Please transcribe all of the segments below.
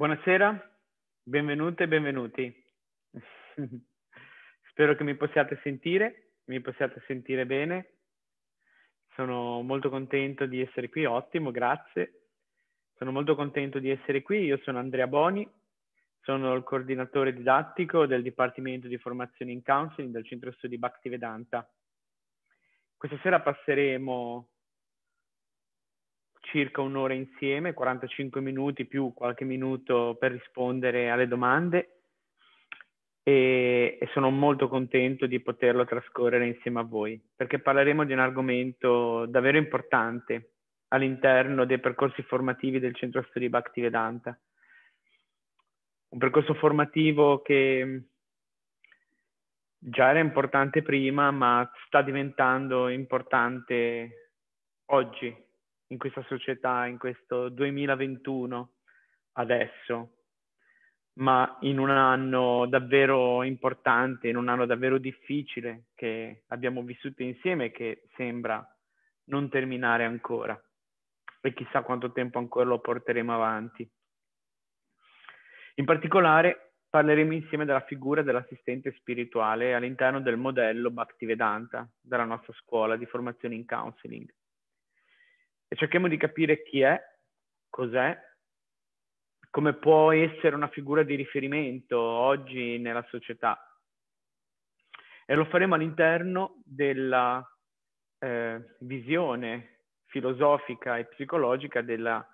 Buonasera, benvenute e benvenuti. Spero che mi possiate sentire, mi possiate sentire bene. Sono molto contento di essere qui, ottimo, grazie. Sono molto contento di essere qui, io sono Andrea Boni, sono il coordinatore didattico del Dipartimento di Formazione in Counseling del Centro Studi Bhaktivedanta. Questa sera passeremo circa un'ora insieme, 45 minuti più qualche minuto per rispondere alle domande e, e, sono molto contento di poterlo trascorrere insieme a voi perché parleremo di un argomento davvero importante all'interno dei percorsi formativi del Centro Studi Bhaktivedanta. Un percorso formativo che già era importante prima ma sta diventando importante oggi in questa società, in questo 2021 adesso, ma in un anno davvero importante, in un anno davvero difficile che abbiamo vissuto insieme e che sembra non terminare ancora e chissà quanto tempo ancora lo porteremo avanti. In particolare parleremo insieme della figura dell'assistente spirituale all'interno del modello Bhaktivedanta della nostra scuola di formazione in counseling e cerchiamo di capire chi è, cos'è, come può essere una figura di riferimento oggi nella società. E lo faremo all'interno della eh, visione filosofica e psicologica della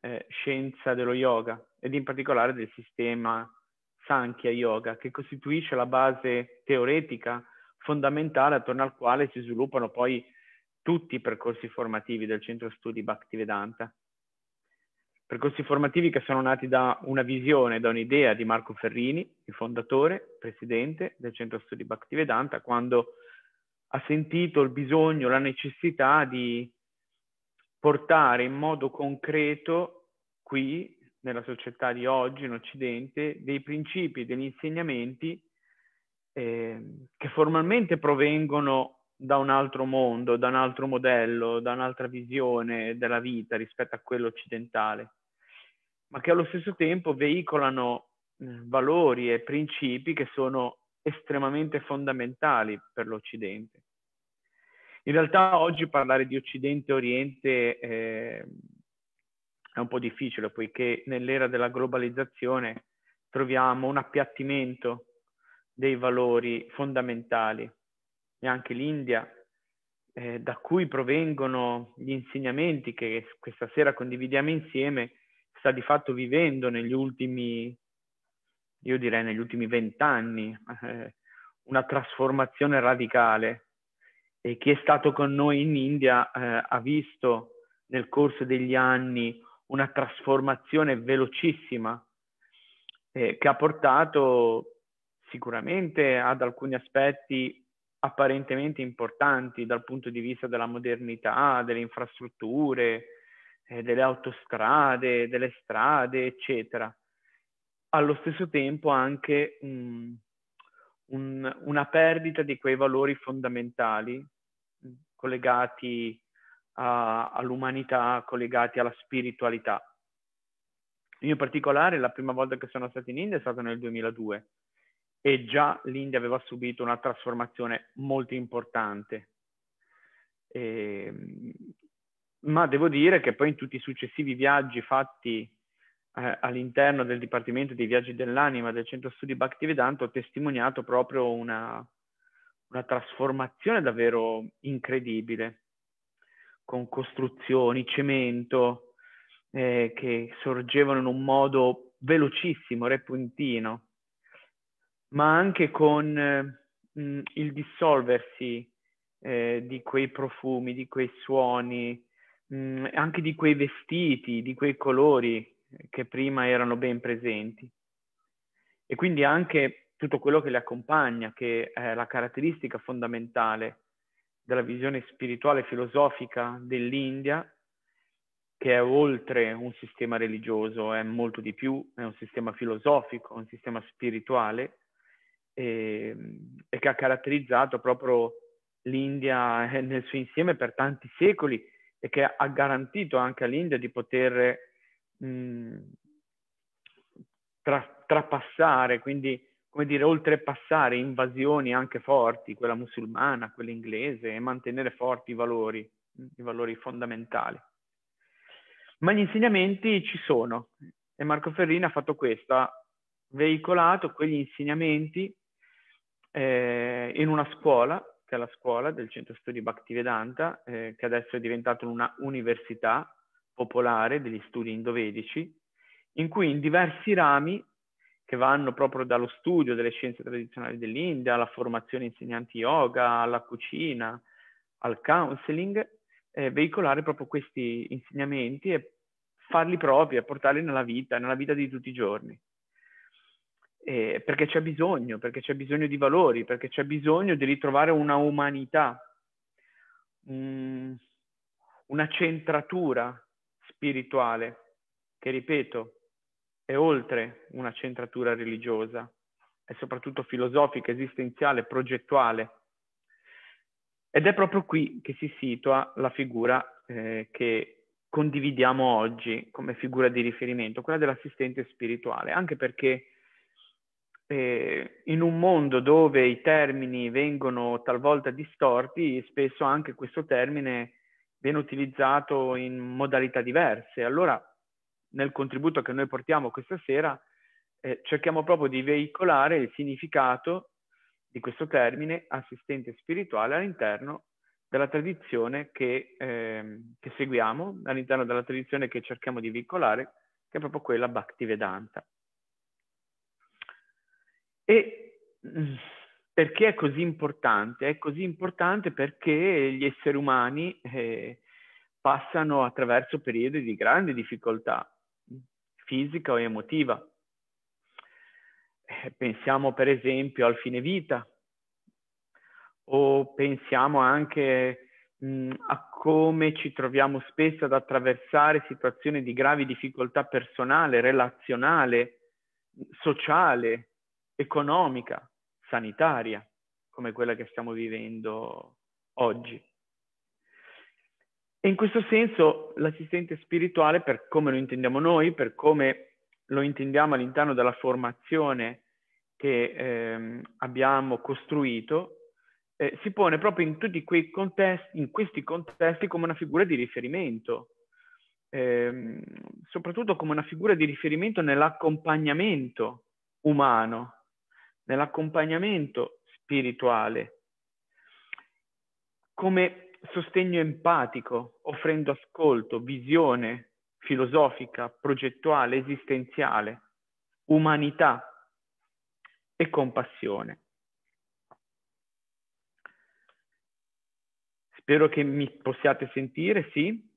eh, scienza dello yoga ed in particolare del sistema Sankhya Yoga, che costituisce la base teoretica fondamentale attorno al quale si sviluppano poi tutti i percorsi formativi del centro studi Bhaktivedanta. Percorsi formativi che sono nati da una visione, da un'idea di Marco Ferrini, il fondatore, presidente del centro studi Bhaktivedanta, quando ha sentito il bisogno, la necessità di portare in modo concreto qui, nella società di oggi, in Occidente, dei principi, degli insegnamenti eh, che formalmente provengono da un altro mondo, da un altro modello, da un'altra visione della vita rispetto a quello occidentale, ma che allo stesso tempo veicolano eh, valori e principi che sono estremamente fondamentali per l'Occidente. In realtà oggi parlare di Occidente e Oriente eh, è un po' difficile, poiché nell'era della globalizzazione troviamo un appiattimento dei valori fondamentali e anche l'India, eh, da cui provengono gli insegnamenti che questa sera condividiamo insieme, sta di fatto vivendo negli ultimi, io direi negli ultimi vent'anni, eh, una trasformazione radicale. E chi è stato con noi in India eh, ha visto nel corso degli anni una trasformazione velocissima eh, che ha portato sicuramente ad alcuni aspetti apparentemente importanti dal punto di vista della modernità, delle infrastrutture, eh, delle autostrade, delle strade, eccetera. Allo stesso tempo anche um, un, una perdita di quei valori fondamentali mm, collegati a, all'umanità, collegati alla spiritualità. Io in particolare la prima volta che sono stato in India è stato nel 2002 e già l'India aveva subito una trasformazione molto importante. E, ehm, ma devo dire che poi in tutti i successivi viaggi fatti eh, all'interno del Dipartimento dei Viaggi dell'Anima del Centro Studi Bhaktivedanta ho testimoniato proprio una, una trasformazione davvero incredibile, con costruzioni, cemento, eh, che sorgevano in un modo velocissimo, repentino ma anche con mh, eh, mm, il dissolversi eh, di quei profumi, di quei suoni, mh, mm, anche di quei vestiti, di quei colori che prima erano ben presenti. E quindi anche tutto quello che le accompagna, che è la caratteristica fondamentale della visione spirituale e filosofica dell'India, che è oltre un sistema religioso, è molto di più, è un sistema filosofico, un sistema spirituale e, ehm, e che ha caratterizzato proprio l'India eh, nel suo insieme per tanti secoli e che ha garantito anche all'India di poter mh, tra, trapassare, quindi come dire, oltrepassare invasioni anche forti, quella musulmana, quella inglese, e mantenere forti i valori, i valori fondamentali. Ma gli insegnamenti ci sono e Marco Ferrini ha fatto questo, ha veicolato quegli insegnamenti eh, in una scuola, che è la scuola del centro studi Bhaktivedanta, eh, che adesso è diventata una università popolare degli studi indovedici, in cui in diversi rami, che vanno proprio dallo studio delle scienze tradizionali dell'India, alla formazione insegnanti yoga, alla cucina, al counseling, eh, veicolare proprio questi insegnamenti e farli propri e portarli nella vita, nella vita di tutti i giorni eh, perché c'è bisogno, perché c'è bisogno di valori, perché c'è bisogno di ritrovare una umanità, mh, una centratura spirituale, che ripeto, è oltre una centratura religiosa, è soprattutto filosofica, esistenziale, progettuale. Ed è proprio qui che si situa la figura eh, che condividiamo oggi come figura di riferimento, quella dell'assistente spirituale, anche perché eh, in un mondo dove i termini vengono talvolta distorti, spesso anche questo termine viene utilizzato in modalità diverse. Allora, nel contributo che noi portiamo questa sera, eh, cerchiamo proprio di veicolare il significato di questo termine assistente spirituale all'interno della tradizione che, eh, che seguiamo, all'interno della tradizione che cerchiamo di veicolare, che è proprio quella Bhaktivedanta. E mm, perché è così importante? È così importante perché gli esseri umani eh, passano attraverso periodi di grande difficoltà mm, fisica o emotiva. Eh, pensiamo per esempio al fine vita o pensiamo anche mh, mm, a come ci troviamo spesso ad attraversare situazioni di gravi difficoltà personale, relazionale, sociale, economica, sanitaria, come quella che stiamo vivendo oggi. E in questo senso l'assistente spirituale, per come lo intendiamo noi, per come lo intendiamo all'interno della formazione che ehm, abbiamo costruito, eh, si pone proprio in tutti quei contesti, in questi contesti come una figura di riferimento, ehm, soprattutto come una figura di riferimento nell'accompagnamento umano nell'accompagnamento spirituale, come sostegno empatico, offrendo ascolto, visione filosofica, progettuale, esistenziale, umanità e compassione. Spero che mi possiate sentire, sì,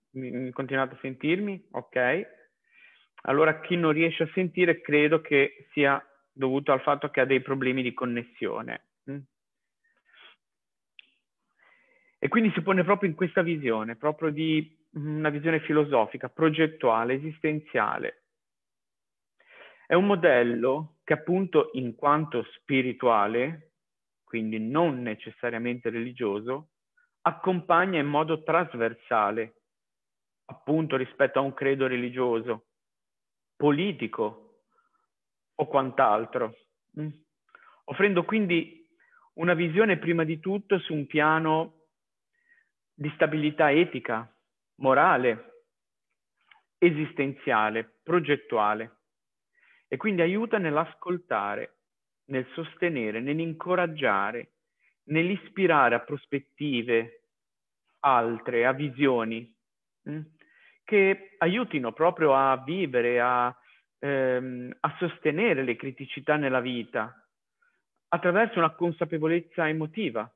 continuate a sentirmi, ok. Allora chi non riesce a sentire credo che sia dovuto al fatto che ha dei problemi di connessione. Mm? E quindi si pone proprio in questa visione, proprio di mm, una visione filosofica, progettuale, esistenziale. È un modello che appunto in quanto spirituale, quindi non necessariamente religioso, accompagna in modo trasversale, appunto rispetto a un credo religioso, politico, o quant'altro, mm. offrendo quindi una visione prima di tutto su un piano di stabilità etica, morale, esistenziale, progettuale e quindi aiuta nell'ascoltare, nel sostenere, nell'incoraggiare, nell'ispirare a prospettive altre, a visioni mm, che aiutino proprio a vivere, a ehm, a sostenere le criticità nella vita attraverso una consapevolezza emotiva,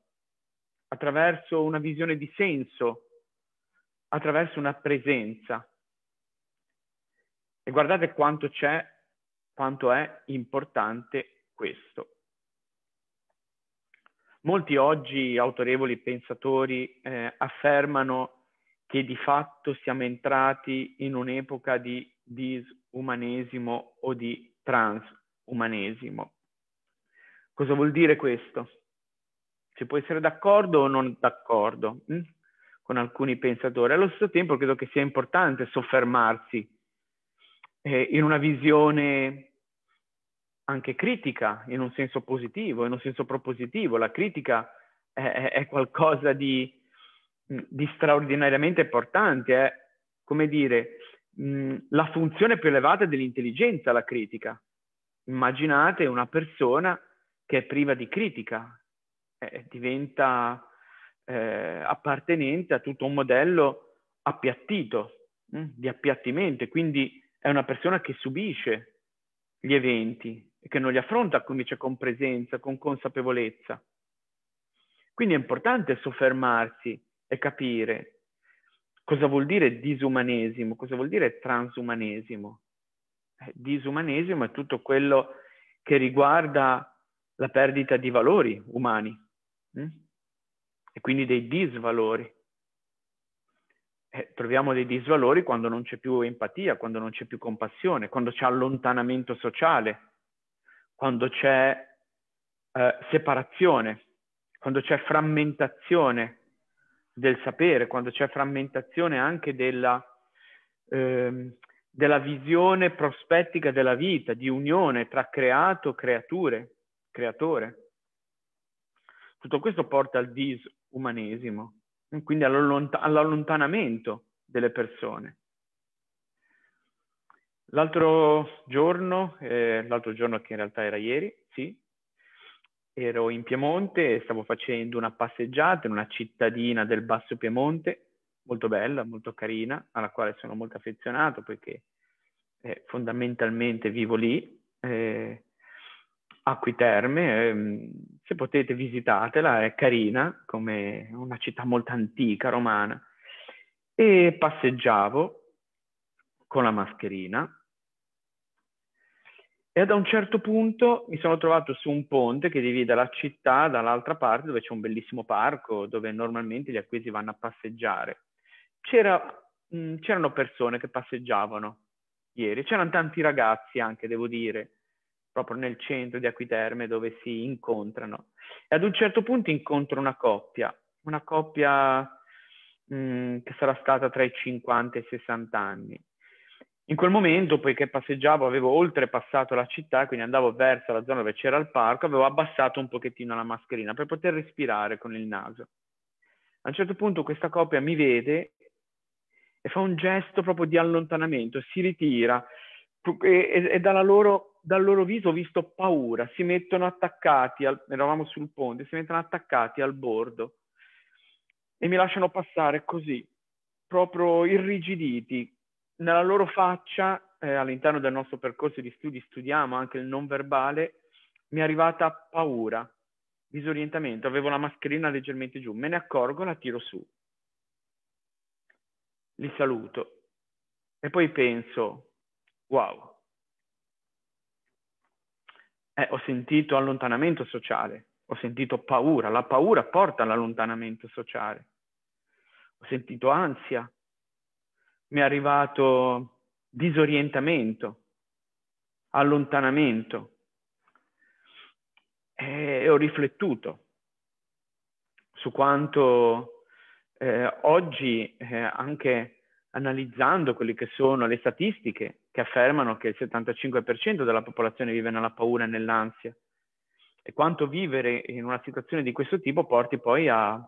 attraverso una visione di senso, attraverso una presenza. E guardate quanto c'è, quanto è importante questo. Molti oggi autorevoli pensatori eh, affermano che di fatto siamo entrati in un'epoca di umanesimo o di transumanesimo. Cosa vuol dire questo? Si può essere d'accordo o non d'accordo hm? con alcuni pensatori. Allo stesso tempo credo che sia importante soffermarsi eh, in una visione anche critica, in un senso positivo, in un senso propositivo. La critica è, è qualcosa di, di straordinariamente importante, è eh. come dire la funzione più elevata dell'intelligenza, la critica. Immaginate una persona che è priva di critica, eh, diventa eh, appartenente a tutto un modello appiattito, mh, di appiattimento, quindi è una persona che subisce gli eventi e che non li affronta invece con presenza, con consapevolezza. Quindi è importante soffermarsi e capire cosa vuol dire disumanesimo? Cosa vuol dire transumanesimo? Eh, disumanesimo è tutto quello che riguarda la perdita di valori umani mh? Mm? e quindi dei disvalori. Eh, troviamo dei disvalori quando non c'è più empatia, quando non c'è più compassione, quando c'è allontanamento sociale, quando c'è eh, separazione, quando c'è frammentazione, del sapere, quando c'è frammentazione anche della, eh, della visione prospettica della vita, di unione tra creato, creature, creatore. Tutto questo porta al disumanesimo, quindi all'allontanamento delle persone. L'altro giorno, eh, l'altro giorno che in realtà era ieri, sì, ero in Piemonte e stavo facendo una passeggiata in una cittadina del Basso Piemonte, molto bella, molto carina, alla quale sono molto affezionato perché eh, fondamentalmente vivo lì, eh, Acquiterme, eh, se potete visitatela, è carina come una città molto antica romana. E passeggiavo con la mascherina e ad un certo punto mi sono trovato su un ponte che divide la città dall'altra parte dove c'è un bellissimo parco dove normalmente gli acquisi vanno a passeggiare. C'era, mh, mm, c'erano persone che passeggiavano ieri, c'erano tanti ragazzi anche, devo dire, proprio nel centro di Acquiterme dove si incontrano. E ad un certo punto incontro una coppia, una coppia mh, mm, che sarà stata tra i 50 e i 60 anni. In quel momento, poiché passeggiavo, avevo oltrepassato la città, quindi andavo verso la zona dove c'era il parco, avevo abbassato un pochettino la mascherina per poter respirare con il naso. A un certo punto questa coppia mi vede e fa un gesto proprio di allontanamento, si ritira e, e loro, dal loro viso ho visto paura, si mettono attaccati, al, eravamo sul ponte, si mettono attaccati al bordo e mi lasciano passare così, proprio irrigiditi, nella loro faccia, eh, all'interno del nostro percorso di studi, studiamo anche il non verbale, mi è arrivata paura, disorientamento, avevo la mascherina leggermente giù, me ne accorgo, la tiro su, li saluto e poi penso, wow, eh, ho sentito allontanamento sociale, ho sentito paura, la paura porta all'allontanamento sociale, ho sentito ansia, mi è arrivato disorientamento, allontanamento eh, e ho riflettuto su quanto eh, oggi eh, anche analizzando quelle che sono le statistiche che affermano che il 75% della popolazione vive nella paura e nell'ansia e quanto vivere in una situazione di questo tipo porti poi a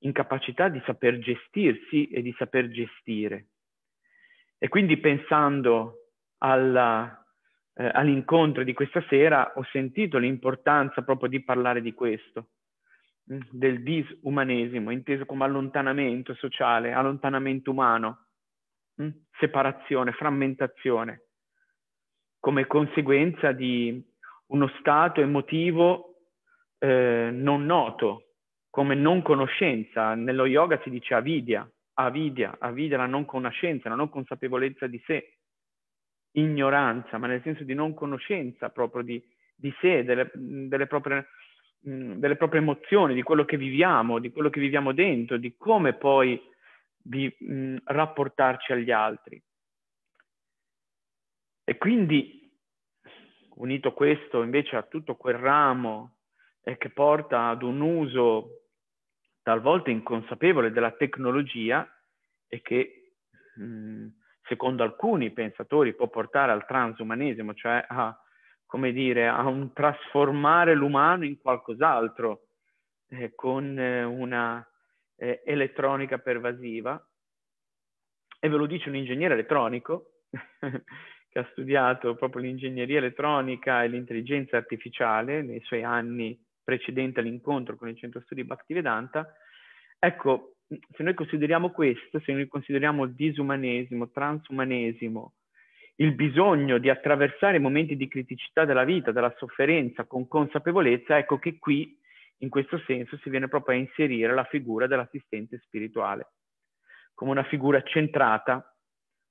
incapacità di saper gestirsi e di saper gestire. E quindi pensando alla, eh, all'incontro di questa sera ho sentito l'importanza proprio di parlare di questo, mm, del disumanesimo, inteso come allontanamento sociale, allontanamento umano, mm, separazione, frammentazione, come conseguenza di uno stato emotivo eh, non noto, come non conoscenza. Nello yoga si dice avidia, avidia, avidia la non conoscenza, la non consapevolezza di sé, ignoranza, ma nel senso di non conoscenza proprio di, di sé, delle, delle, proprie, mm, delle, proprie, emozioni, di quello che viviamo, di quello che viviamo dentro, di come poi di, mh, mm, rapportarci agli altri. E quindi, unito questo invece a tutto quel ramo eh, che porta ad un uso talvolta inconsapevole della tecnologia e che mh, mm, secondo alcuni pensatori può portare al transumanesimo, cioè a, dire, a un trasformare l'umano in qualcos'altro eh, con eh, una eh, elettronica pervasiva. E ve lo dice un ingegnere elettronico che ha studiato proprio l'ingegneria elettronica e l'intelligenza artificiale nei suoi anni precedente all'incontro con il centro studi Bhaktivedanta. Ecco, se noi consideriamo questo, se noi consideriamo il disumanesimo, transumanesimo, il bisogno di attraversare i momenti di criticità della vita, della sofferenza con consapevolezza, ecco che qui in questo senso si viene proprio a inserire la figura dell'assistente spirituale, come una figura centrata,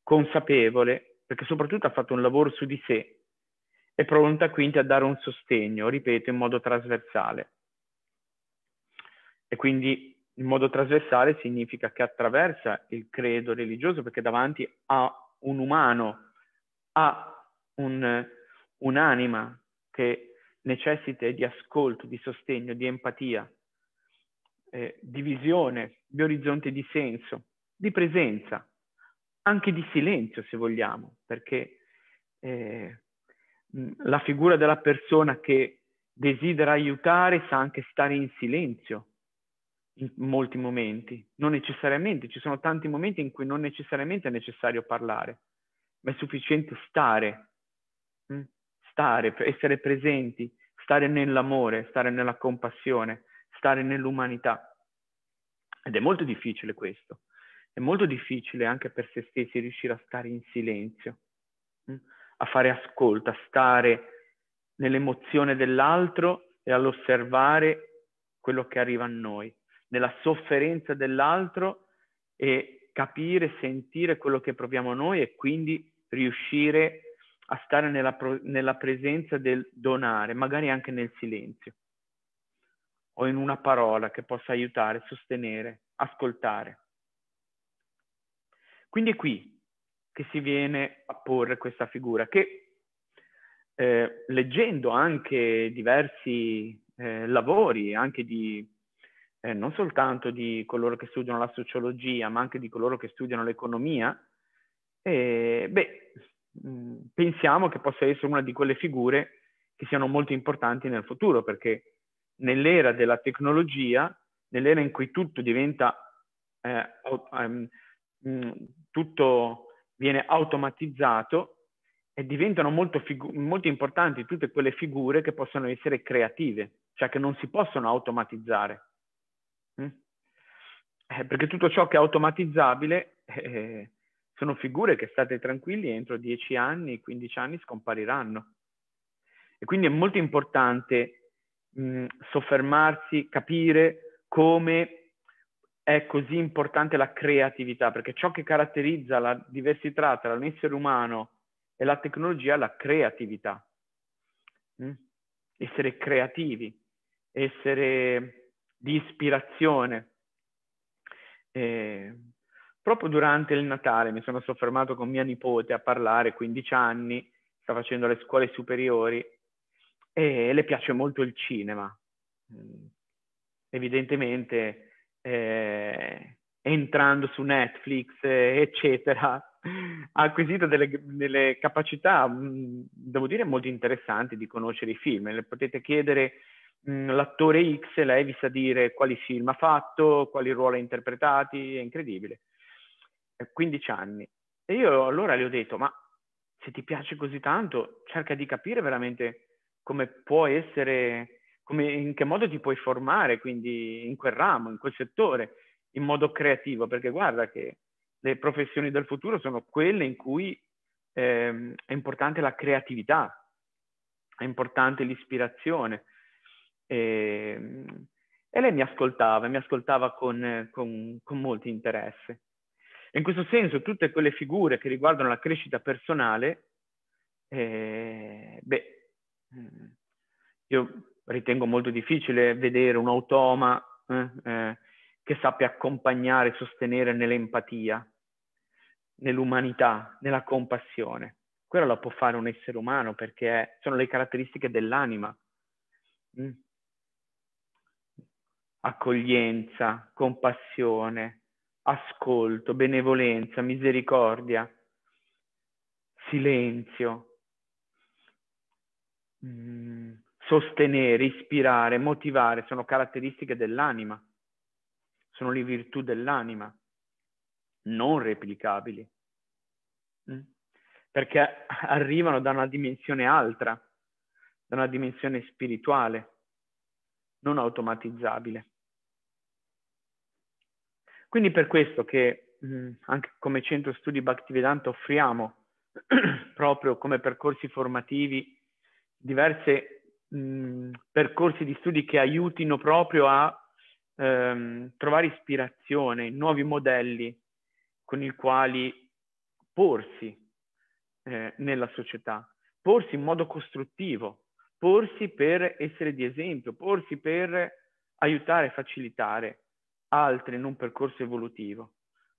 consapevole, perché soprattutto ha fatto un lavoro su di sé, è pronta quindi a dare un sostegno, ripeto, in modo trasversale. E quindi in modo trasversale significa che attraversa il credo religioso, perché davanti a un umano, a un, un'anima che necessita di ascolto, di sostegno, di empatia, eh, di visione, di orizzonte di senso, di presenza, anche di silenzio se vogliamo, perché eh, la figura della persona che desidera aiutare sa anche stare in silenzio in molti momenti, non necessariamente, ci sono tanti momenti in cui non necessariamente è necessario parlare, ma è sufficiente stare, stare, essere presenti, stare nell'amore, stare nella compassione, stare nell'umanità. Ed è molto difficile questo, è molto difficile anche per se stessi riuscire a stare in silenzio a fare ascolto, a stare nell'emozione dell'altro e all'osservare quello che arriva a noi, nella sofferenza dell'altro e capire, sentire quello che proviamo noi e quindi riuscire a stare nella, nella presenza del donare, magari anche nel silenzio o in una parola che possa aiutare, sostenere, ascoltare. Quindi qui che si viene a porre questa figura, che eh, leggendo anche diversi eh, lavori, anche di, eh, non soltanto di coloro che studiano la sociologia, ma anche di coloro che studiano l'economia, eh, beh, mm, pensiamo che possa essere una di quelle figure che siano molto importanti nel futuro, perché nell'era della tecnologia, nell'era in cui tutto diventa um, tutto viene automatizzato e diventano molto, figu- molto importanti tutte quelle figure che possono essere creative, cioè che non si possono automatizzare. Mm? Eh, perché tutto ciò che è automatizzabile eh, sono figure che state tranquilli entro 10 anni, 15 anni scompariranno. E quindi è molto importante mh, mm, soffermarsi, capire come è così importante la creatività, perché ciò che caratterizza la diversità tra un essere umano e la tecnologia è la creatività. Mm? Essere creativi, essere di ispirazione. E proprio durante il Natale mi sono soffermato con mia nipote a parlare, 15 anni, sta facendo le scuole superiori e le piace molto il cinema. Mm. Evidentemente eh, entrando su Netflix, eh, eccetera, ha acquisito delle, delle capacità, mm, devo dire, molto interessanti di conoscere i film. Le potete chiedere mh, mm, l'attore X lei vi sa dire quali film ha fatto, quali ruoli ha interpretati, è incredibile. 15 eh, anni. E io allora le ho detto, ma se ti piace così tanto, cerca di capire veramente come può essere come, in che modo ti puoi formare quindi in quel ramo, in quel settore, in modo creativo, perché guarda che le professioni del futuro sono quelle in cui eh, è importante la creatività, è importante l'ispirazione. E, ehm, e lei mi ascoltava, mi ascoltava con, con, con molto interesse. E in questo senso tutte quelle figure che riguardano la crescita personale, eh, beh, mm, io ritengo molto difficile vedere un automa eh, eh che sappia accompagnare e sostenere nell'empatia, nell'umanità, nella compassione. Quello lo può fare un essere umano perché sono le caratteristiche dell'anima. Mm. Accoglienza, compassione, ascolto, benevolenza, misericordia, silenzio. Mm sostenere, ispirare, motivare sono caratteristiche dell'anima, sono le virtù dell'anima, non replicabili, mm? perché arrivano da una dimensione altra, da una dimensione spirituale, non automatizzabile. Quindi per questo che mm, anche come centro studi Bhaktivedanta offriamo proprio come percorsi formativi diverse percorsi di studi che aiutino proprio a ehm, trovare ispirazione, nuovi modelli con i quali porsi eh, nella società, porsi in modo costruttivo, porsi per essere di esempio, porsi per aiutare e facilitare altri in un percorso evolutivo.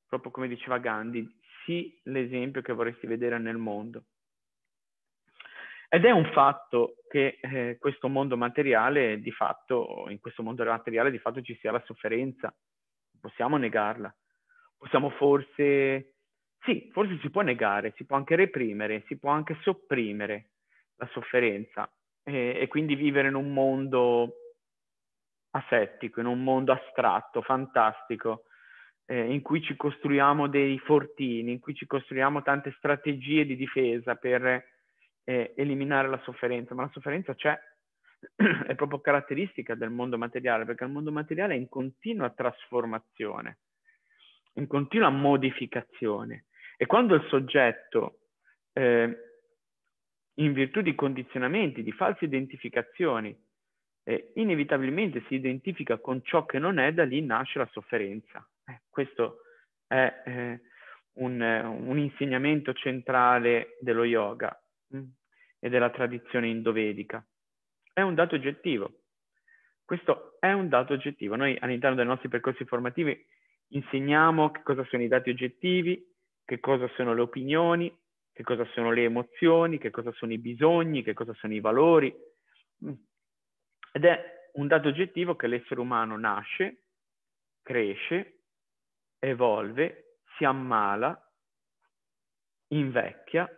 Proprio come diceva Gandhi, sì l'esempio che vorresti vedere nel mondo. Ed è un fatto che eh, questo mondo materiale di fatto, in questo mondo materiale di fatto ci sia la sofferenza, possiamo negarla, possiamo forse, sì, forse si può negare, si può anche reprimere, si può anche sopprimere la sofferenza eh, e quindi vivere in un mondo asettico, in un mondo astratto, fantastico, eh, in cui ci costruiamo dei fortini, in cui ci costruiamo tante strategie di difesa per eh, eliminare la sofferenza, ma la sofferenza c'è, è proprio caratteristica del mondo materiale, perché il mondo materiale è in continua trasformazione, in continua modificazione. E quando il soggetto, eh, in virtù di condizionamenti, di false identificazioni, eh, inevitabilmente si identifica con ciò che non è, da lì nasce la sofferenza. Eh, questo è eh, un, eh, un insegnamento centrale dello yoga, Mm. e della tradizione indovedica. È un dato oggettivo. Questo è un dato oggettivo. Noi all'interno dei nostri percorsi formativi insegniamo che cosa sono i dati oggettivi, che cosa sono le opinioni, che cosa sono le emozioni, che cosa sono i bisogni, che cosa sono i valori. Mm. Ed è un dato oggettivo che l'essere umano nasce, cresce, evolve, si ammala, invecchia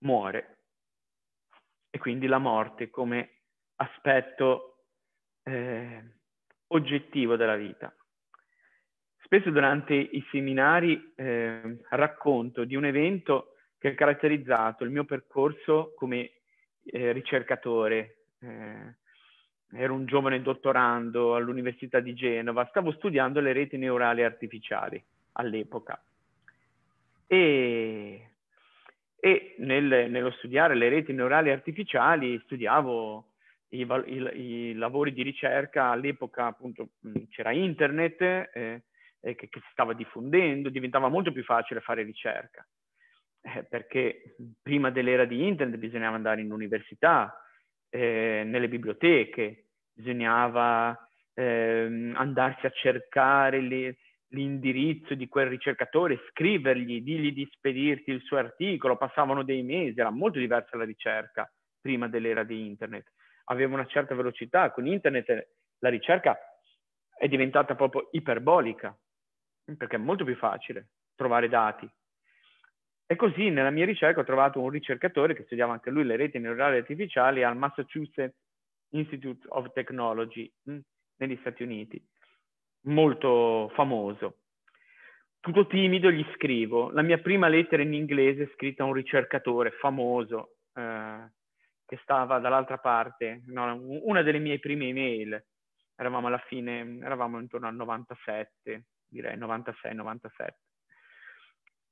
muore. E quindi la morte come aspetto eh, oggettivo della vita. Spesso durante i seminari eh, racconto di un evento che ha caratterizzato il mio percorso come eh, ricercatore. Eh, ero un giovane dottorando all'Università di Genova, stavo studiando le reti neurali artificiali all'epoca. E e nel, nello studiare le reti neurali artificiali studiavo i, i, i lavori di ricerca, all'epoca appunto mm, c'era internet eh, che, che, si stava diffondendo, diventava molto più facile fare ricerca, eh, perché prima dell'era di internet bisognava andare in università, eh, nelle biblioteche, bisognava ehm, andarsi a cercare le, l'indirizzo di quel ricercatore, scrivergli, dirgli di spedirti il suo articolo, passavano dei mesi, era molto diversa la ricerca prima dell'era di internet, aveva una certa velocità, con internet la ricerca è diventata proprio iperbolica, perché è molto più facile trovare dati. E così nella mia ricerca ho trovato un ricercatore che studiava anche lui le reti neurali artificiali al Massachusetts Institute of Technology mm, negli Stati Uniti molto famoso. Tutto timido gli scrivo la mia prima lettera in inglese scritta a un ricercatore famoso eh, che stava dall'altra parte, no, una delle mie prime email, eravamo alla fine, eravamo intorno al 97, direi 96-97.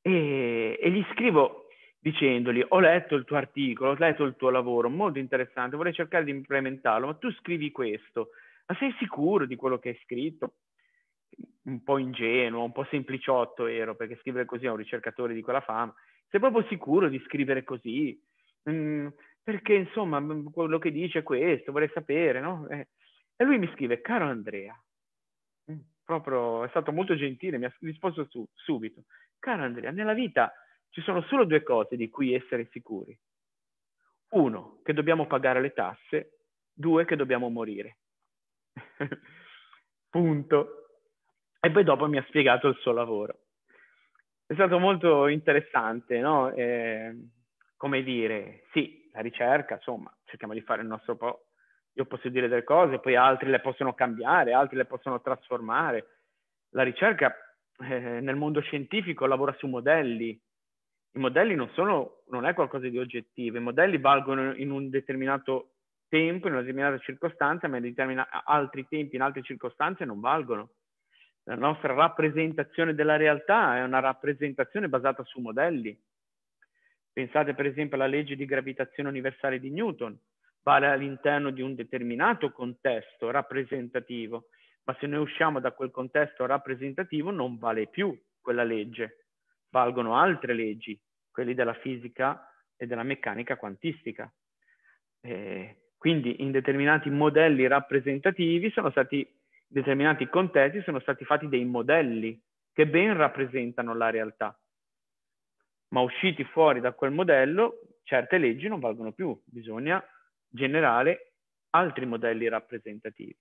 E, e, gli scrivo dicendogli ho letto il tuo articolo, ho letto il tuo lavoro, molto interessante, vorrei cercare di implementarlo, ma tu scrivi questo, ma sei sicuro di quello che hai scritto? un po' ingenuo, un po' sempliciotto ero, perché scrivere così a un ricercatore di quella fama, sei proprio sicuro di scrivere così? Mm, perché insomma mm, quello che dice è questo, vorrei sapere, no? Eh, e lui mi scrive, caro Andrea, mm, proprio è stato molto gentile, mi ha risposto su, subito, caro Andrea, nella vita ci sono solo due cose di cui essere sicuri. Uno, che dobbiamo pagare le tasse, due, che dobbiamo morire. Punto e poi dopo mi ha spiegato il suo lavoro. È stato molto interessante, no? Eh, come dire, sì, la ricerca, insomma, cerchiamo di fare il nostro po'. Io posso dire delle cose, poi altri le possono cambiare, altri le possono trasformare. La ricerca eh, nel mondo scientifico lavora su modelli. I modelli non sono, non è qualcosa di oggettivo, i modelli valgono in un determinato tempo, in una determinata circostanza, ma in altri tempi, in altre circostanze non valgono la nostra rappresentazione della realtà è una rappresentazione basata su modelli. Pensate per esempio alla legge di gravitazione universale di Newton, vale all'interno di un determinato contesto rappresentativo, ma se noi usciamo da quel contesto rappresentativo non vale più quella legge, valgono altre leggi, quelle della fisica e della meccanica quantistica. Eh, quindi in determinati modelli rappresentativi sono stati determinati contesti sono stati fatti dei modelli che ben rappresentano la realtà. Ma usciti fuori da quel modello, certe leggi non valgono più, bisogna generare altri modelli rappresentativi.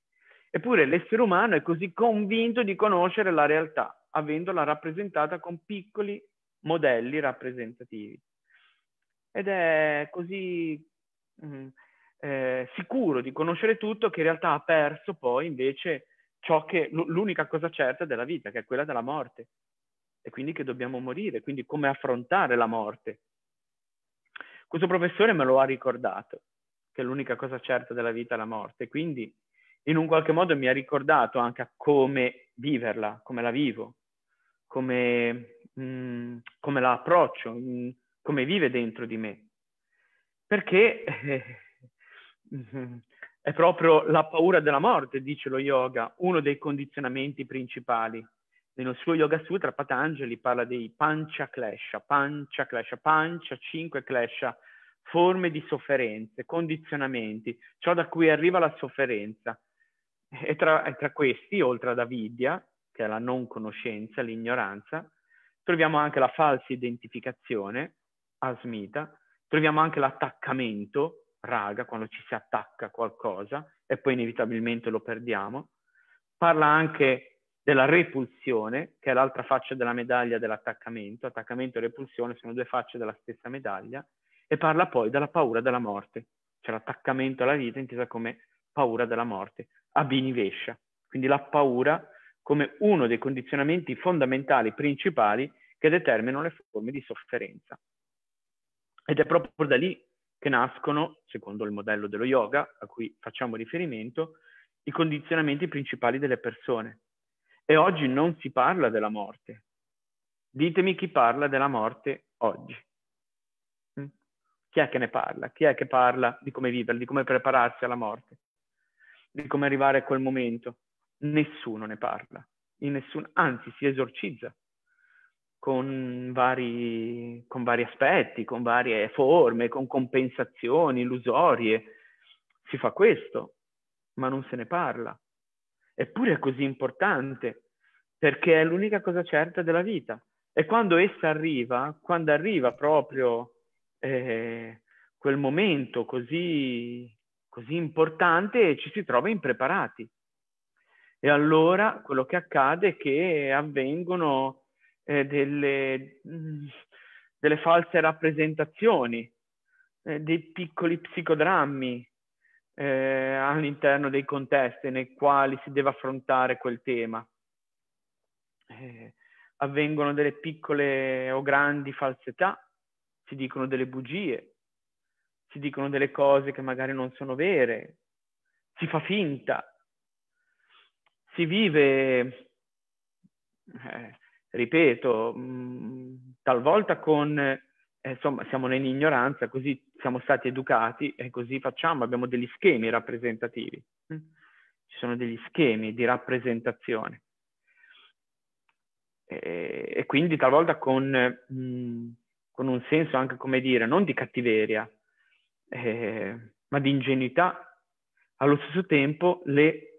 Eppure l'essere umano è così convinto di conoscere la realtà, avendola rappresentata con piccoli modelli rappresentativi. Ed è così mh, mm, eh, sicuro di conoscere tutto che in realtà ha perso poi invece ciò che, l'unica cosa certa della vita, che è quella della morte, e quindi che dobbiamo morire, quindi come affrontare la morte. Questo professore me lo ha ricordato, che l'unica cosa certa della vita è la morte, quindi in un qualche modo mi ha ricordato anche a come viverla, come la vivo, come, mh, mm, come la approccio, mh, mm, come vive dentro di me. Perché mm, è proprio la paura della morte, dice lo yoga, uno dei condizionamenti principali. Nello suo Yoga Sutra Patanjali parla dei pancha klesha, pancha klesha, pancha, cinque klesha, forme di sofferenze, condizionamenti, ciò da cui arriva la sofferenza. E tra, e tra questi, oltre ad avidya, che è la non conoscenza, l'ignoranza, troviamo anche la falsa identificazione, asmita, troviamo anche l'attaccamento, raga, quando ci si attacca a qualcosa e poi inevitabilmente lo perdiamo. Parla anche della repulsione, che è l'altra faccia della medaglia dell'attaccamento. Attaccamento e repulsione sono due facce della stessa medaglia. E parla poi della paura della morte, cioè l'attaccamento alla vita intesa come paura della morte, abini vescia, quindi la paura come uno dei condizionamenti fondamentali, principali, che determinano le forme di sofferenza. Ed è proprio da lì che nascono, secondo il modello dello yoga a cui facciamo riferimento, i condizionamenti principali delle persone. E oggi non si parla della morte. Ditemi chi parla della morte oggi. Mm? Chi è che ne parla? Chi è che parla di come vivere, di come prepararsi alla morte, di come arrivare a quel momento? Nessuno ne parla, in nessun... anzi si esorcizza con vari, con vari, aspetti, con varie forme, con compensazioni illusorie. Si fa questo, ma non se ne parla. Eppure è così importante, perché è l'unica cosa certa della vita. E quando essa arriva, quando arriva proprio eh, quel momento così, così importante, ci si trova impreparati. E allora quello che accade è che avvengono eh, delle, mh, mm, delle, false rappresentazioni, eh, dei piccoli psicodrammi eh, all'interno dei contesti nei quali si deve affrontare quel tema. Eh, avvengono delle piccole o grandi falsità, si dicono delle bugie, si dicono delle cose che magari non sono vere, si fa finta, si vive eh, ripeto, mh, talvolta con, eh, insomma, siamo nell'ignoranza, così siamo stati educati e così facciamo, abbiamo degli schemi rappresentativi, ci sono degli schemi di rappresentazione. E, e quindi talvolta con, mh, con, un senso anche, come dire, non di cattiveria, eh, ma di ingenuità, allo stesso tempo le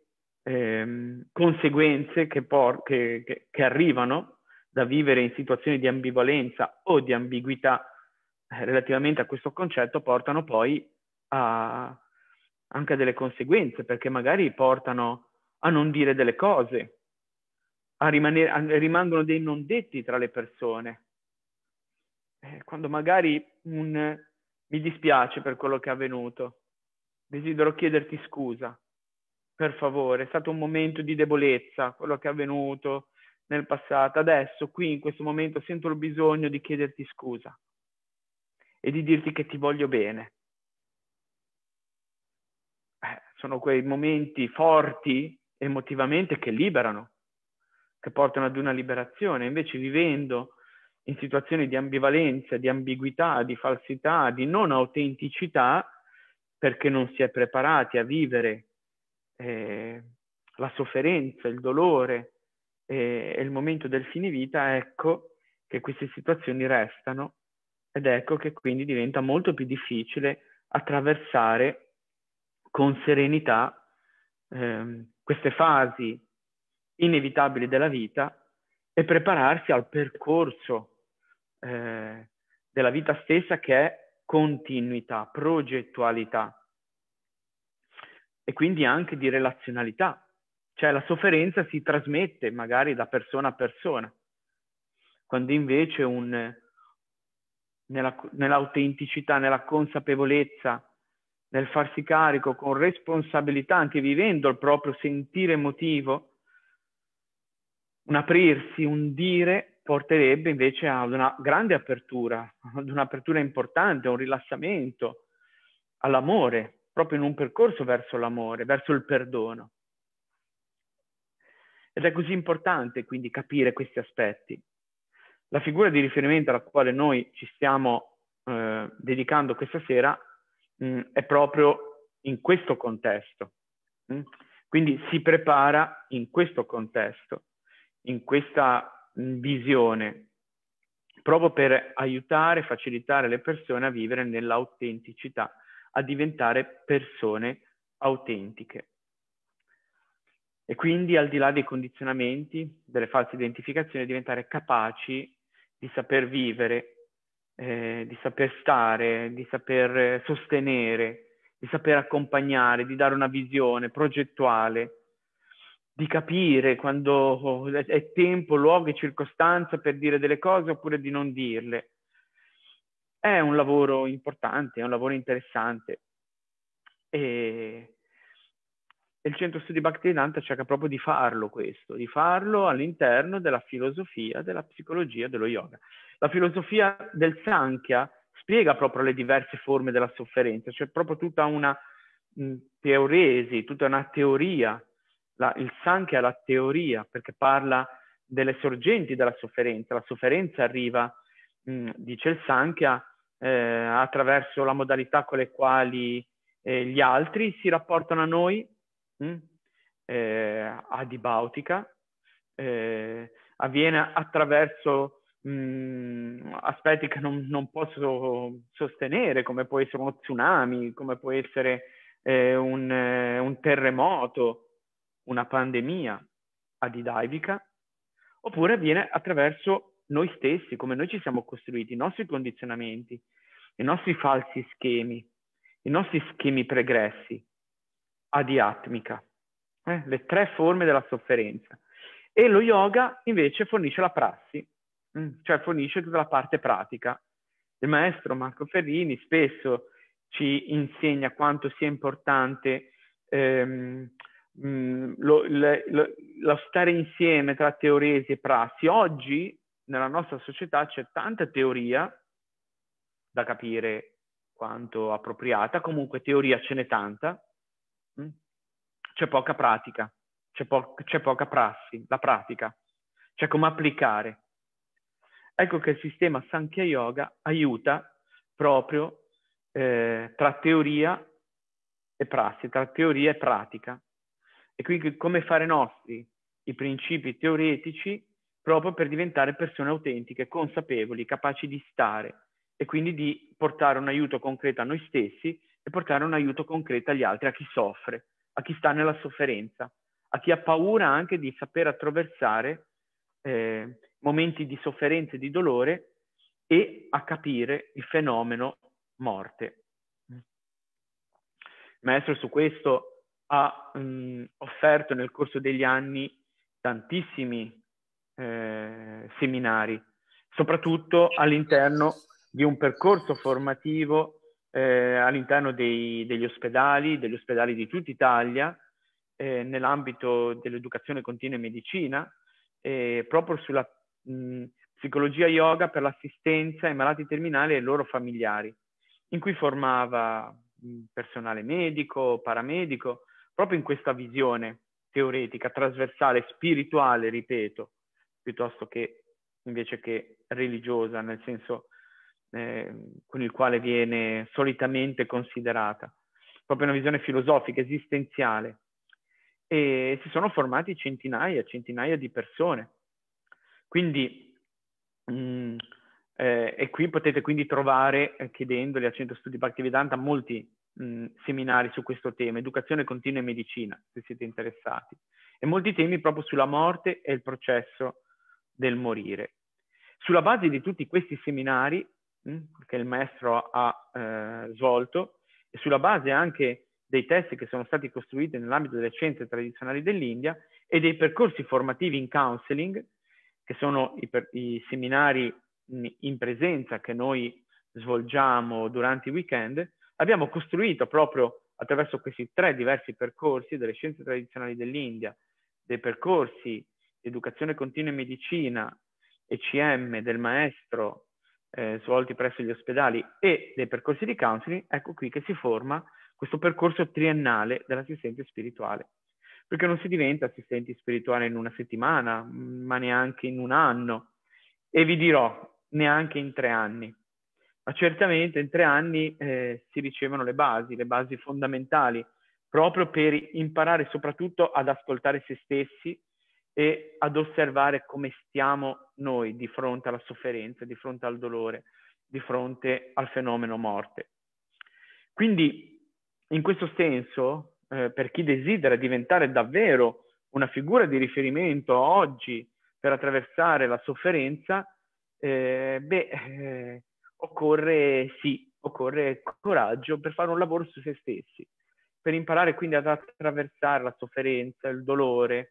Ehm, conseguenze che, por- che, che, che, arrivano da vivere in situazioni di ambivalenza o di ambiguità eh, relativamente a questo concetto portano poi a, anche a delle conseguenze, perché magari portano a non dire delle cose, a rimanere, a, rimangono dei non detti tra le persone. Eh, quando magari un mi dispiace per quello che è avvenuto, desidero chiederti scusa, per favore, è stato un momento di debolezza quello che è avvenuto, nel passato. Adesso, qui, in questo momento, sento il bisogno di chiederti scusa e di dirti che ti voglio bene. Eh, sono quei momenti forti emotivamente che liberano, che portano ad una liberazione. Invece vivendo in situazioni di ambivalenza, di ambiguità, di falsità, di non autenticità, perché non si è preparati a vivere eh, la sofferenza, il dolore, e, e il momento del fine vita, ecco che queste situazioni restano ed ecco che quindi diventa molto più difficile attraversare con serenità eh, queste fasi inevitabili della vita e prepararsi al percorso eh, della vita stessa che è continuità, progettualità e quindi anche di relazionalità, cioè la sofferenza si trasmette magari da persona a persona, quando invece un, nella, nell'autenticità, nella consapevolezza, nel farsi carico con responsabilità, anche vivendo il proprio sentire emotivo, un aprirsi, un dire, porterebbe invece ad una grande apertura, ad un'apertura importante, a un rilassamento, all'amore, proprio in un percorso verso l'amore, verso il perdono. Ed è così importante quindi capire questi aspetti. La figura di riferimento alla quale noi ci stiamo eh, dedicando questa sera mh, mm, è proprio in questo contesto. Mh? Mm. Quindi si prepara in questo contesto, in questa mh, mm, visione, proprio per aiutare, facilitare le persone a vivere nell'autenticità, a diventare persone autentiche e quindi al di là dei condizionamenti, delle false identificazioni, diventare capaci di saper vivere, eh, di saper stare, di saper sostenere, di saper accompagnare, di dare una visione progettuale, di capire quando è tempo, luogo e circostanza per dire delle cose oppure di non dirle. È un lavoro importante, è un lavoro interessante. E e il centro studi Bhaktivedanta cerca proprio di farlo questo, di farlo all'interno della filosofia, della psicologia, dello yoga. La filosofia del Sankhya spiega proprio le diverse forme della sofferenza, c'è cioè proprio tutta una mh, teoresi, tutta una teoria. La, il Sankhya è la teoria perché parla delle sorgenti della sofferenza. La sofferenza arriva, mh, dice il Sankhya, eh, attraverso la modalità con le quali eh, gli altri si rapportano a noi, Mm? eh, adibautica, eh, avviene attraverso mh, mm, aspetti che non, non, posso sostenere, come può essere uno tsunami, come può essere eh, un, eh, un, terremoto, una pandemia adidaivica, oppure avviene attraverso noi stessi, come noi ci siamo costruiti, i nostri condizionamenti, i nostri falsi schemi, i nostri schemi pregressi, adiatmica, eh? le tre forme della sofferenza. E lo yoga invece fornisce la prassi, mm, cioè fornisce tutta la parte pratica. Il maestro Marco Ferrini spesso ci insegna quanto sia importante ehm, mm, lo, lo, lo, stare insieme tra teoresi e prassi. Oggi nella nostra società c'è tanta teoria da capire quanto appropriata, comunque teoria ce n'è tanta, c'è poca pratica, c'è, po- c'è poca prassi, la pratica, c'è come applicare. Ecco che il sistema Sankhya Yoga aiuta proprio eh, tra teoria e prassi, tra teoria e pratica. E quindi come fare nostri i principi teoretici proprio per diventare persone autentiche, consapevoli, capaci di stare e quindi di portare un aiuto concreto a noi stessi e portare un aiuto concreto agli altri, a chi soffre a chi sta nella sofferenza, a chi ha paura anche di saper attraversare eh, momenti di sofferenza e di dolore e a capire il fenomeno morte. Il maestro su questo ha mh, mm, offerto nel corso degli anni tantissimi eh, seminari, soprattutto all'interno di un percorso formativo eh, all'interno dei, degli ospedali, degli ospedali di tutta Italia, eh, nell'ambito dell'educazione continua in medicina, eh, proprio sulla mh, psicologia yoga per l'assistenza ai malati terminali e ai loro familiari, in cui formava personale medico, paramedico, proprio in questa visione teoretica, trasversale, spirituale, ripeto, piuttosto che invece che religiosa, nel senso eh, con il quale viene solitamente considerata, proprio una visione filosofica, esistenziale. E si sono formati centinaia, centinaia di persone. Quindi, mh, mm, eh, e qui potete quindi trovare, eh, chiedendoli al Centro Studi Bhaktivedanta, molti mh, mm, seminari su questo tema, educazione continua e medicina, se siete interessati, e molti temi proprio sulla morte e il processo del morire. Sulla base di tutti questi seminari che il maestro ha eh, svolto e sulla base anche dei testi che sono stati costruiti nell'ambito delle scienze tradizionali dell'India e dei percorsi formativi in counseling, che sono i, per, i seminari in presenza che noi svolgiamo durante i weekend, abbiamo costruito proprio attraverso questi tre diversi percorsi delle scienze tradizionali dell'India, dei percorsi di educazione continua e medicina, ECM del maestro eh, svolti presso gli ospedali e dei percorsi di counseling, ecco qui che si forma questo percorso triennale dell'assistente spirituale. Perché non si diventa assistente spirituale in una settimana, mm, ma neanche in un anno, e vi dirò, neanche in tre anni. Ma certamente in tre anni eh, si ricevono le basi, le basi fondamentali, proprio per imparare soprattutto ad ascoltare se stessi e ad osservare come stiamo noi di fronte alla sofferenza, di fronte al dolore, di fronte al fenomeno morte. Quindi in questo senso, eh, per chi desidera diventare davvero una figura di riferimento oggi per attraversare la sofferenza, eh, beh, eh, occorre sì, occorre coraggio per fare un lavoro su se stessi, per imparare quindi ad attraversare la sofferenza, il dolore,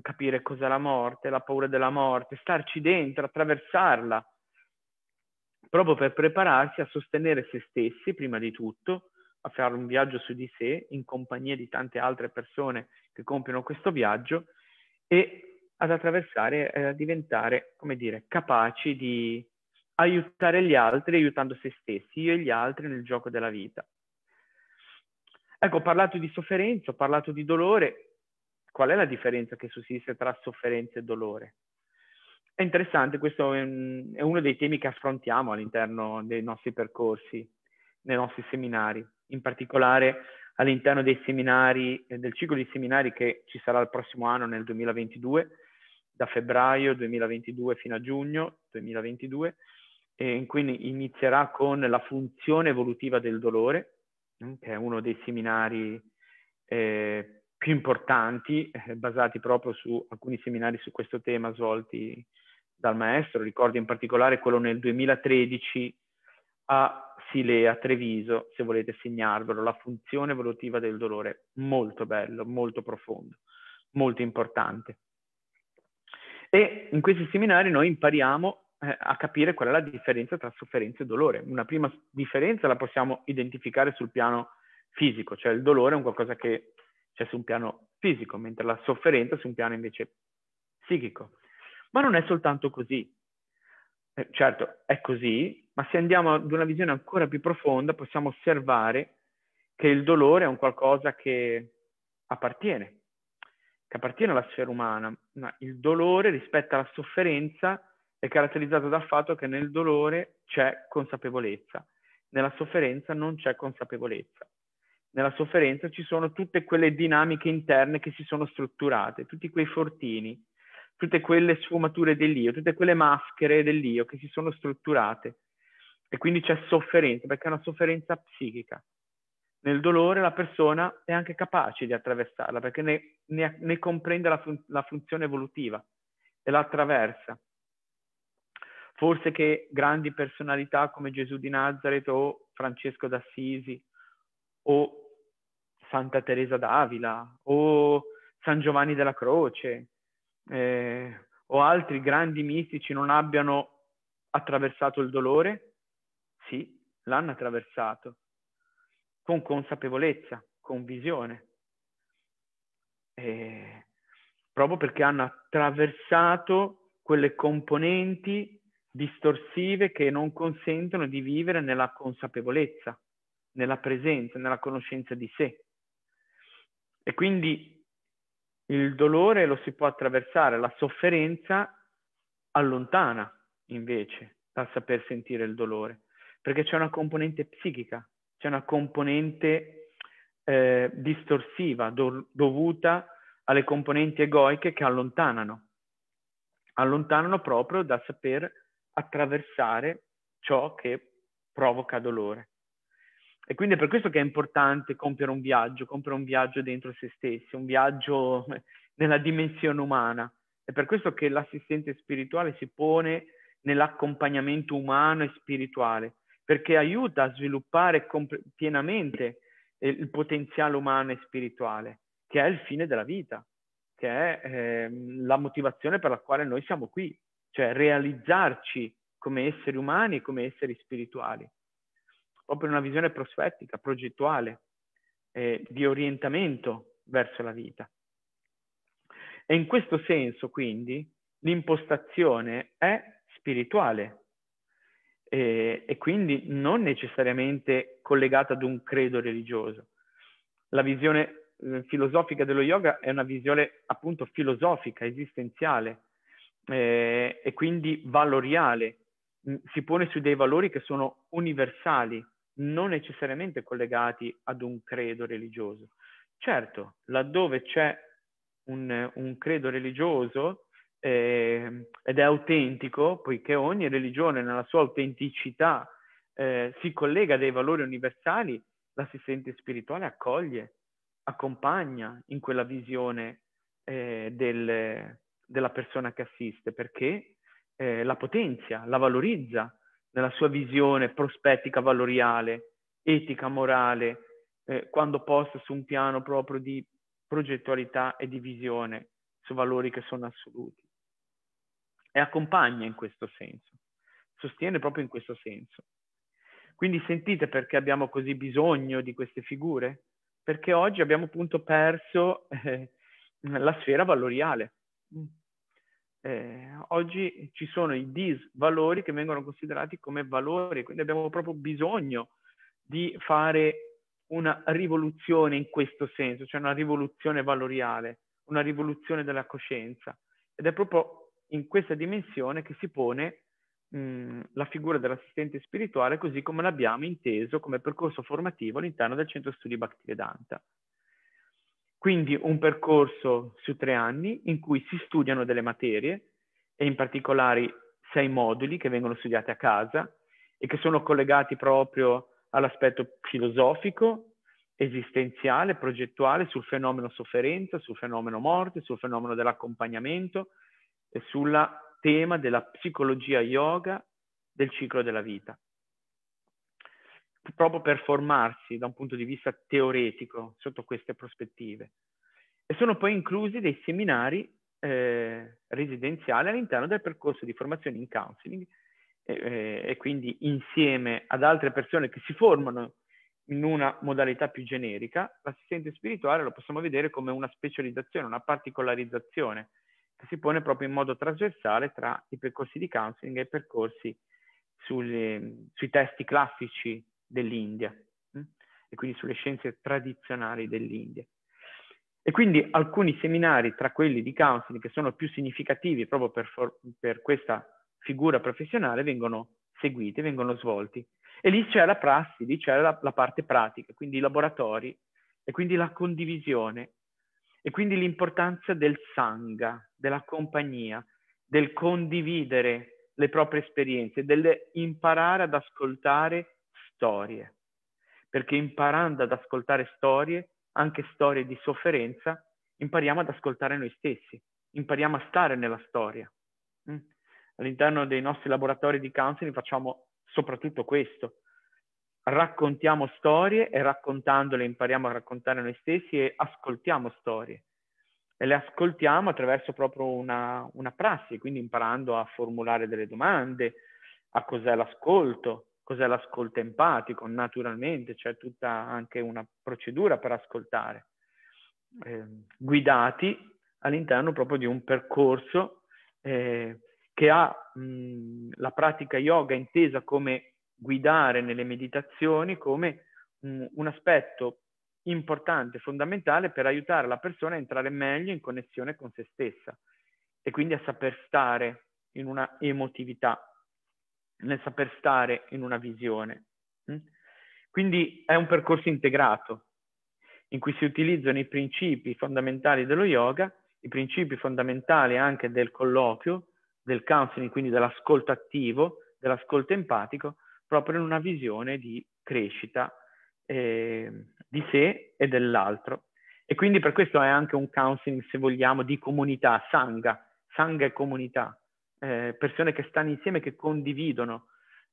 capire cos'è la morte, la paura della morte, starci dentro, attraversarla, proprio per prepararsi a sostenere se stessi, prima di tutto, a fare un viaggio su di sé in compagnia di tante altre persone che compiono questo viaggio e ad attraversare, eh, a diventare, come dire, capaci di aiutare gli altri aiutando se stessi, io e gli altri nel gioco della vita. Ecco, ho parlato di sofferenza, ho parlato di dolore, qual è la differenza che sussiste tra sofferenza e dolore? È interessante, questo è, uno dei temi che affrontiamo all'interno dei nostri percorsi, nei nostri seminari, in particolare all'interno dei seminari, del ciclo di seminari che ci sarà il prossimo anno nel 2022, da febbraio 2022 fino a giugno 2022, in cui inizierà con la funzione evolutiva del dolore, che è uno dei seminari eh, più importanti, eh, basati proprio su alcuni seminari su questo tema svolti dal maestro. Ricordo in particolare quello nel 2013 a Silea, Treviso, se volete segnarvelo, la funzione evolutiva del dolore. Molto bello, molto profondo, molto importante. E in questi seminari noi impariamo eh, a capire qual è la differenza tra sofferenza e dolore. Una prima differenza la possiamo identificare sul piano fisico, cioè il dolore è un qualcosa che cioè su un piano fisico, mentre la sofferenza su un piano invece psichico. Ma non è soltanto così. Eh, certo, è così, ma se andiamo ad una visione ancora più profonda possiamo osservare che il dolore è un qualcosa che appartiene, che appartiene alla sfera umana, ma il dolore rispetto alla sofferenza è caratterizzato dal fatto che nel dolore c'è consapevolezza, nella sofferenza non c'è consapevolezza nella sofferenza ci sono tutte quelle dinamiche interne che si sono strutturate, tutti quei fortini, tutte quelle sfumature dell'io, tutte quelle maschere dell'io che si sono strutturate. E quindi c'è sofferenza, perché è una sofferenza psichica. Nel dolore la persona è anche capace di attraversarla, perché ne, ne, ne comprende la, fun- la funzione evolutiva e la attraversa. Forse che grandi personalità come Gesù di Nazareth o Francesco d'Assisi o Santa Teresa d'Avila o San Giovanni della Croce eh, o altri grandi mistici non abbiano attraversato il dolore? Sì, l'hanno attraversato con consapevolezza, con visione, eh, proprio perché hanno attraversato quelle componenti distorsive che non consentono di vivere nella consapevolezza, nella presenza, nella conoscenza di sé. E quindi il dolore lo si può attraversare, la sofferenza allontana invece dal saper sentire il dolore, perché c'è una componente psichica, c'è una componente eh, distorsiva do- dovuta alle componenti egoiche che allontanano, allontanano proprio da saper attraversare ciò che provoca dolore. E quindi è per questo che è importante compiere un viaggio, compiere un viaggio dentro se stessi, un viaggio eh, nella dimensione umana. È per questo che l'assistente spirituale si pone nell'accompagnamento umano e spirituale, perché aiuta a sviluppare comp- pienamente eh, il potenziale umano e spirituale, che è il fine della vita, che è eh, la motivazione per la quale noi siamo qui, cioè realizzarci come esseri umani e come esseri spirituali proprio una visione prospettica, progettuale, eh, di orientamento verso la vita. E in questo senso, quindi, l'impostazione è spirituale eh, e quindi non necessariamente collegata ad un credo religioso. La visione eh, filosofica dello yoga è una visione appunto filosofica, esistenziale eh, e quindi valoriale, mm, si pone su dei valori che sono universali non necessariamente collegati ad un credo religioso. Certo, laddove c'è un, un credo religioso eh, ed è autentico, poiché ogni religione nella sua autenticità eh, si collega a dei valori universali, l'assistente spirituale accoglie, accompagna in quella visione eh, del, della persona che assiste, perché eh, la potenzia, la valorizza, nella sua visione prospettica valoriale, etica, morale, eh, quando posta su un piano proprio di progettualità e di visione su valori che sono assoluti. E accompagna in questo senso, sostiene proprio in questo senso. Quindi sentite perché abbiamo così bisogno di queste figure? Perché oggi abbiamo appunto perso eh, la sfera valoriale eh, oggi ci sono i disvalori che vengono considerati come valori, quindi abbiamo proprio bisogno di fare una rivoluzione in questo senso, cioè una rivoluzione valoriale, una rivoluzione della coscienza. Ed è proprio in questa dimensione che si pone mh, mm, la figura dell'assistente spirituale, così come l'abbiamo inteso come percorso formativo all'interno del centro studi Bhaktivedanta. Quindi un percorso su tre anni in cui si studiano delle materie e in particolare sei moduli che vengono studiati a casa e che sono collegati proprio all'aspetto filosofico, esistenziale, progettuale, sul fenomeno sofferenza, sul fenomeno morte, sul fenomeno dell'accompagnamento e sul tema della psicologia yoga del ciclo della vita proprio per formarsi da un punto di vista teoretico sotto queste prospettive. E sono poi inclusi dei seminari eh, residenziali all'interno del percorso di formazione in counseling eh, e quindi insieme ad altre persone che si formano in una modalità più generica, l'assistente spirituale lo possiamo vedere come una specializzazione, una particolarizzazione che si pone proprio in modo trasversale tra i percorsi di counseling e i percorsi sulle, sui testi classici dell'India mm? e quindi sulle scienze tradizionali dell'India. E quindi alcuni seminari tra quelli di counseling che sono più significativi proprio per, per questa figura professionale vengono seguiti, vengono svolti. E lì c'è la prassi, lì c'è la, la parte pratica, quindi i laboratori e quindi la condivisione e quindi l'importanza del sangha, della compagnia, del condividere le proprie esperienze, del imparare ad ascoltare storie, perché imparando ad ascoltare storie, anche storie di sofferenza, impariamo ad ascoltare noi stessi, impariamo a stare nella storia. Mm? All'interno dei nostri laboratori di counseling facciamo soprattutto questo. Raccontiamo storie e raccontandole impariamo a raccontare noi stessi e ascoltiamo storie. E le ascoltiamo attraverso proprio una, una prassi, quindi imparando a formulare delle domande, a cos'è l'ascolto, cos'è l'ascolto empatico, naturalmente c'è tutta anche una procedura per ascoltare, eh, guidati all'interno proprio di un percorso eh, che ha mh, la pratica yoga intesa come guidare nelle meditazioni, come mh, un aspetto importante, fondamentale per aiutare la persona a entrare meglio in connessione con se stessa e quindi a saper stare in una emotività nel saper stare in una visione. Mm? Quindi è un percorso integrato in cui si utilizzano i principi fondamentali dello yoga, i principi fondamentali anche del colloquio, del counseling, quindi dell'ascolto attivo, dell'ascolto empatico, proprio in una visione di crescita eh, di sé e dell'altro. E quindi per questo è anche un counseling, se vogliamo, di comunità, sangha, sangha e comunità, eh, persone che stanno insieme, che condividono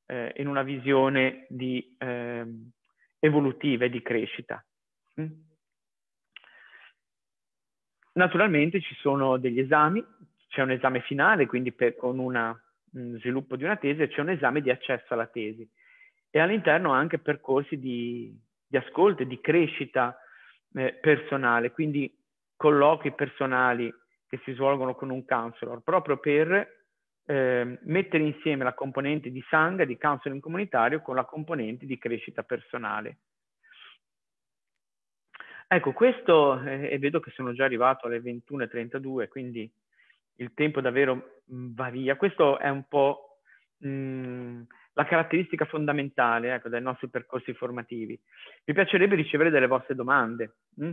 eh, in una visione di, eh, evolutiva e di crescita. Mm? Naturalmente ci sono degli esami, c'è un esame finale, quindi per, con una, un sviluppo di una tesi, c'è un esame di accesso alla tesi e all'interno anche percorsi di, di ascolto e di crescita eh, personale, quindi colloqui personali che si svolgono con un counselor proprio per eh, mettere insieme la componente di sangue, di counseling comunitario, con la componente di crescita personale. Ecco, questo, eh, e vedo che sono già arrivato alle 21.32, quindi il tempo davvero mm, varia. Questo è un po' mh, mm, la caratteristica fondamentale ecco, dei nostri percorsi formativi. Mi piacerebbe ricevere delle vostre domande mm?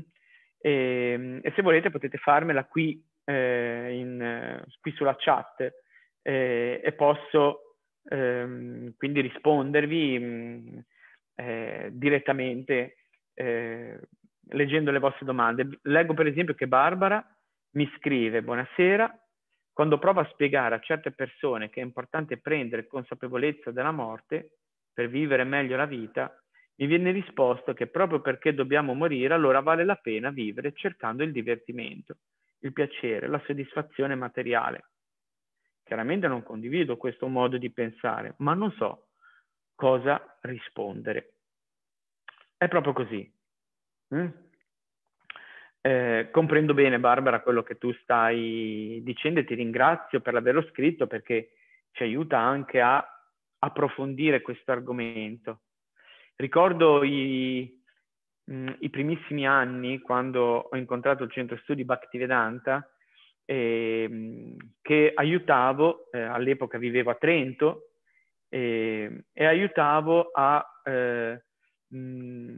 e, ehm, e, se volete potete farmela qui, eh, in, eh, qui sulla chat eh, e posso ehm, quindi rispondervi mh, mm, eh, direttamente eh, leggendo le vostre domande. Leggo per esempio che Barbara mi scrive buonasera, quando provo a spiegare a certe persone che è importante prendere consapevolezza della morte per vivere meglio la vita, mi viene risposto che proprio perché dobbiamo morire allora vale la pena vivere cercando il divertimento, il piacere, la soddisfazione materiale. Chiaramente non condivido questo modo di pensare, ma non so cosa rispondere. È proprio così. Mm? Eh, comprendo bene, Barbara, quello che tu stai dicendo e ti ringrazio per averlo scritto perché ci aiuta anche a approfondire questo argomento. Ricordo i, mh, mm, i primissimi anni quando ho incontrato il centro studi Bhaktivedanta eh, che aiutavo, eh, all'epoca vivevo a Trento, eh, e aiutavo a, eh, mh,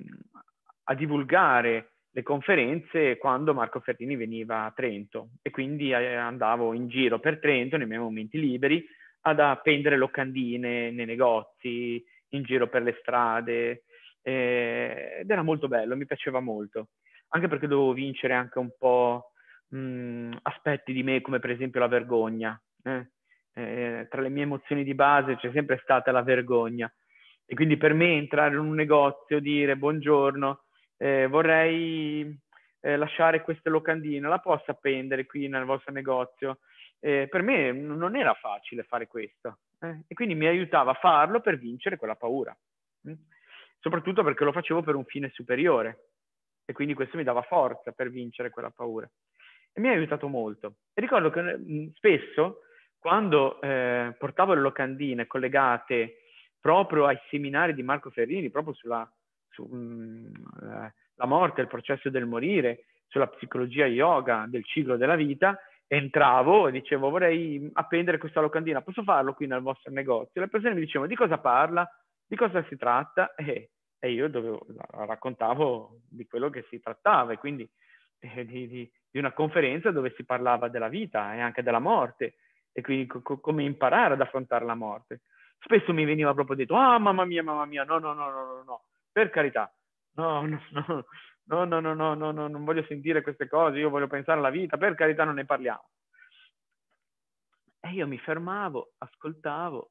a, divulgare le conferenze quando Marco Ferdini veniva a Trento e quindi eh, andavo in giro per Trento nei miei momenti liberi ad appendere locandine nei negozi, in giro per le strade eh, ed era molto bello, mi piaceva molto, anche perché dovevo vincere anche un po' mh, mm, aspetti di me come per esempio la vergogna. Eh? Eh, tra le mie emozioni di base c'è sempre stata la vergogna e quindi per me entrare in un negozio, dire buongiorno, eh, vorrei eh, lasciare queste locandine, la posso appendere qui nel vostro negozio? Eh, per me non era facile fare questo eh? e quindi mi aiutava a farlo per vincere quella paura, mm? soprattutto perché lo facevo per un fine superiore e quindi questo mi dava forza per vincere quella paura e mi ha aiutato molto. E ricordo che eh, spesso quando eh, portavo le locandine collegate proprio ai seminari di Marco Ferrini, proprio sulla su, mh, la morte, il processo del morire, sulla psicologia yoga, del ciclo della vita, entravo e dicevo vorrei appendere questa locandina, posso farlo qui nel vostro negozio? Le persone mi dicevano di cosa parla, di cosa si tratta e, e io dovevo, raccontavo di quello che si trattava e quindi eh, di, di, di una conferenza dove si parlava della vita e anche della morte e quindi co- come imparare ad affrontare la morte. Spesso mi veniva proprio detto, ah mamma mia, mamma mia, no, no, no, no, no, no, per carità, no, no, no, no, no, no, no, no, no, non voglio sentire queste cose, io voglio pensare alla vita, per carità non ne parliamo. E io mi fermavo, ascoltavo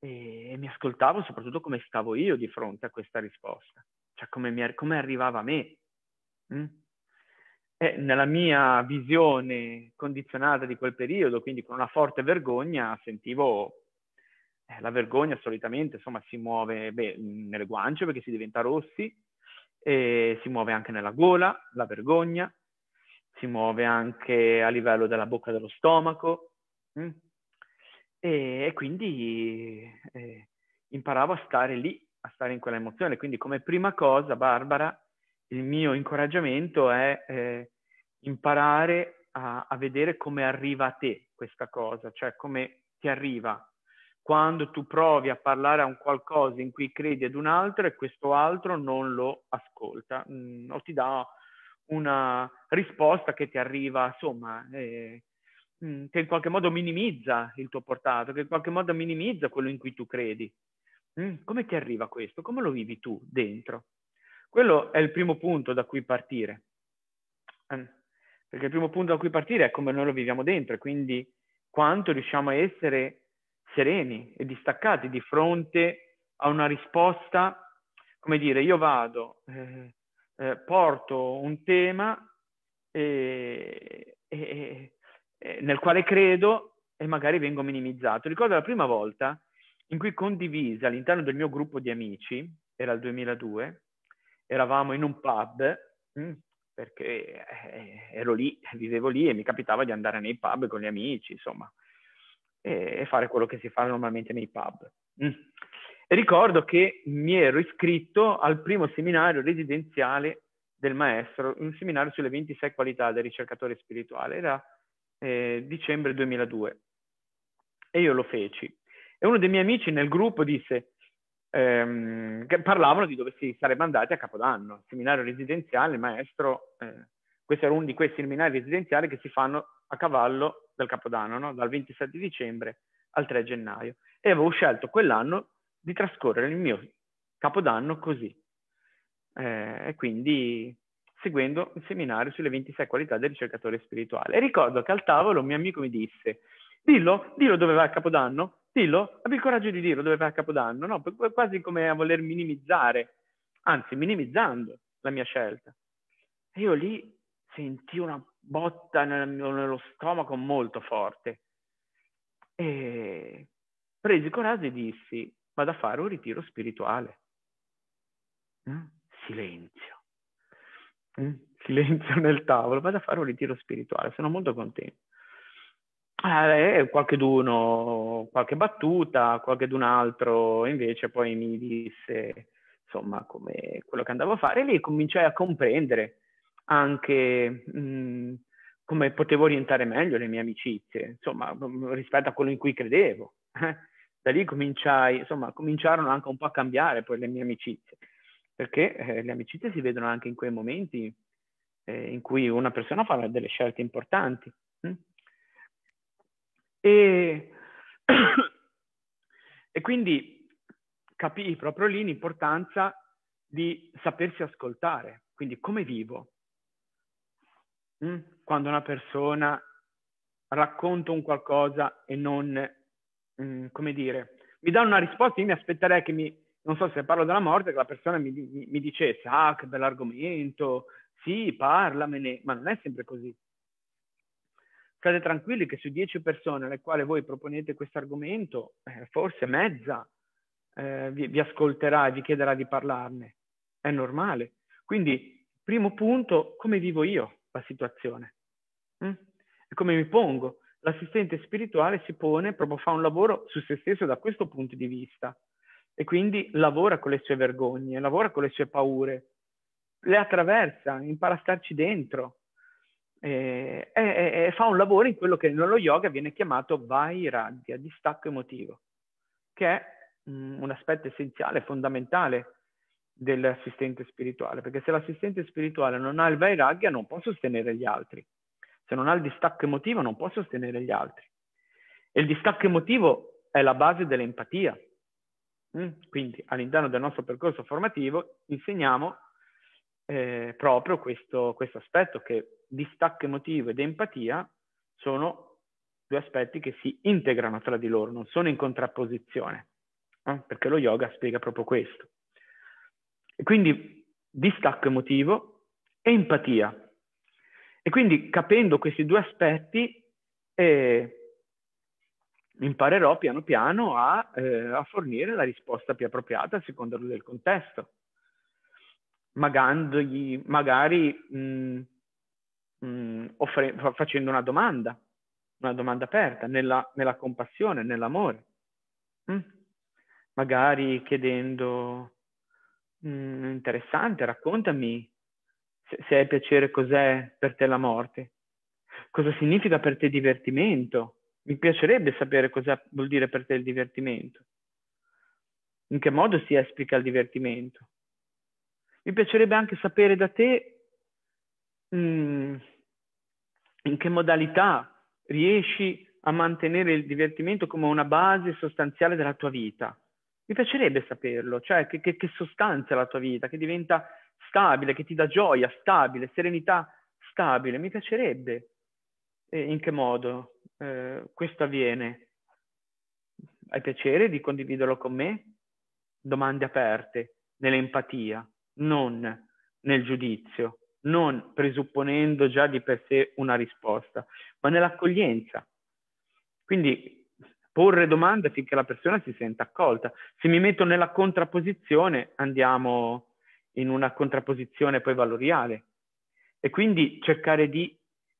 e mi ascoltavo soprattutto come stavo io di fronte a questa risposta, cioè come, mi, come arrivava a me. Mm? Eh, nella mia visione condizionata di quel periodo, quindi con una forte vergogna, sentivo eh, la vergogna solitamente insomma, si muove beh, nelle guance perché si diventa rossi, eh, si muove anche nella gola, la vergogna, si muove anche a livello della bocca dello stomaco mh? Mm? e, e, quindi eh, imparavo a stare lì, a stare in quella emozione. Quindi come prima cosa, Barbara, il mio incoraggiamento è eh, imparare a, a, vedere come arriva a te questa cosa, cioè come ti arriva. Quando tu provi a parlare a un qualcosa in cui credi ad un altro e questo altro non lo ascolta mh, mm, o ti dà una risposta che ti arriva, insomma, eh, mm, che in qualche modo minimizza il tuo portato, che in qualche modo minimizza quello in cui tu credi. Mm, come ti arriva questo? Come lo vivi tu dentro? Quello è il primo punto da cui partire, ehm, perché il primo punto da cui partire è come noi lo viviamo dentro, quindi quanto riusciamo a essere sereni e distaccati di fronte a una risposta, come dire, io vado, eh, eh, porto un tema eh, nel quale credo e magari vengo minimizzato. Ricordo la prima volta in cui condivisa all'interno del mio gruppo di amici, era il 2002, eravamo in un pub, mm, perché eh, ero lì, vivevo lì e mi capitava di andare nei pub con gli amici, insomma, e fare quello che si fa normalmente nei pub. Mm. E ricordo che mi ero iscritto al primo seminario residenziale del maestro, un seminario sulle 26 qualità del ricercatore spirituale, era eh, dicembre 2002. E io lo feci. E uno dei miei amici nel gruppo disse, ehm, che parlavano di dove si sarebbe andati a Capodanno, il seminario residenziale, maestro, eh, questo era uno di quei seminari residenziali che si fanno a cavallo del Capodanno, no? dal 27 dicembre al 3 gennaio. E avevo scelto quell'anno di trascorrere il mio Capodanno così, eh, e quindi seguendo il seminario sulle 26 qualità del ricercatore spirituale. E ricordo che al tavolo un mio amico mi disse, dillo, dillo dove va il Capodanno, Dillo, abbi il coraggio di dirlo dove vai a Capodanno, no? Quasi come a voler minimizzare, anzi minimizzando la mia scelta. E io lì sentì una botta nel, nello stomaco molto forte e presi coraggio e dissi vado a fare un ritiro spirituale. Mm? Silenzio. Mm? Silenzio nel tavolo, vado a fare un ritiro spirituale, sono molto contento. Eh, eh, qualche d'uno, qualche battuta, qualche d'un altro, invece poi mi disse insomma come quello che andavo a fare e lì cominciai a comprendere anche mh, mm, come potevo orientare meglio le mie amicizie, insomma mm, rispetto a quello in cui credevo. Eh. Da lì cominciai, insomma, cominciarono anche un po' a cambiare poi le mie amicizie, perché eh, le amicizie si vedono anche in quei momenti eh, in cui una persona fa delle scelte importanti. Hm? E, e quindi capii proprio lì l'importanza di sapersi ascoltare, quindi come vivo. Mm? Quando una persona racconta un qualcosa e non, mm, come dire, mi dà una risposta, io mi aspetterei che mi, non so se parlo della morte, che la persona mi, mi dicesse, ah, che bell'argomento, sì, parlamene, ma non è sempre così state tranquilli che su 10 persone alle quali voi proponete questo argomento, eh, forse mezza eh, vi, vi, ascolterà e vi chiederà di parlarne. È normale. Quindi, primo punto, come vivo io la situazione? Mm? E come mi pongo? L'assistente spirituale si pone, proprio fa un lavoro su se stesso da questo punto di vista e quindi lavora con le sue vergogne, lavora con le sue paure, le attraversa, impara a starci dentro, eh, e, e, e, fa un lavoro in quello che nello yoga viene chiamato vairagya, distacco emotivo, che è mm, un aspetto essenziale, fondamentale dell'assistente spirituale, perché se l'assistente spirituale non ha il vairagya non può sostenere gli altri, se non ha il distacco emotivo non può sostenere gli altri. E il distacco emotivo è la base dell'empatia. Mm? Quindi all'interno del nostro percorso formativo insegniamo eh, proprio questo, questo aspetto che distacco emotivo ed empatia sono due aspetti che si integrano tra di loro, non sono in contrapposizione, eh? perché lo yoga spiega proprio questo. E quindi distacco emotivo e empatia. E quindi capendo questi due aspetti eh, imparerò piano piano a, eh, a, fornire la risposta più appropriata a seconda del contesto. Magandogli, magari mh, mh, offre- facendo una domanda, una domanda aperta, nella, nella compassione, nell'amore. Mm? Magari chiedendo, mh, interessante, raccontami se, se hai piacere cos'è per te la morte, cosa significa per te divertimento. Mi piacerebbe sapere cosa vuol dire per te il divertimento, in che modo si esplica il divertimento. Mi piacerebbe anche sapere da te mh, in che modalità riesci a mantenere il divertimento come una base sostanziale della tua vita. Mi piacerebbe saperlo, cioè che, che, che sostanza la tua vita, che diventa stabile, che ti dà gioia stabile, serenità stabile. Mi piacerebbe eh, in che modo eh, questo avviene. Hai piacere di condividerlo con me? Domande aperte, nell'empatia, non nel giudizio non presupponendo già di per sé una risposta, ma nell'accoglienza. Quindi porre domande finché la persona si senta accolta. Se mi metto nella contrapposizione, andiamo in una contrapposizione poi valoriale. E quindi cercare di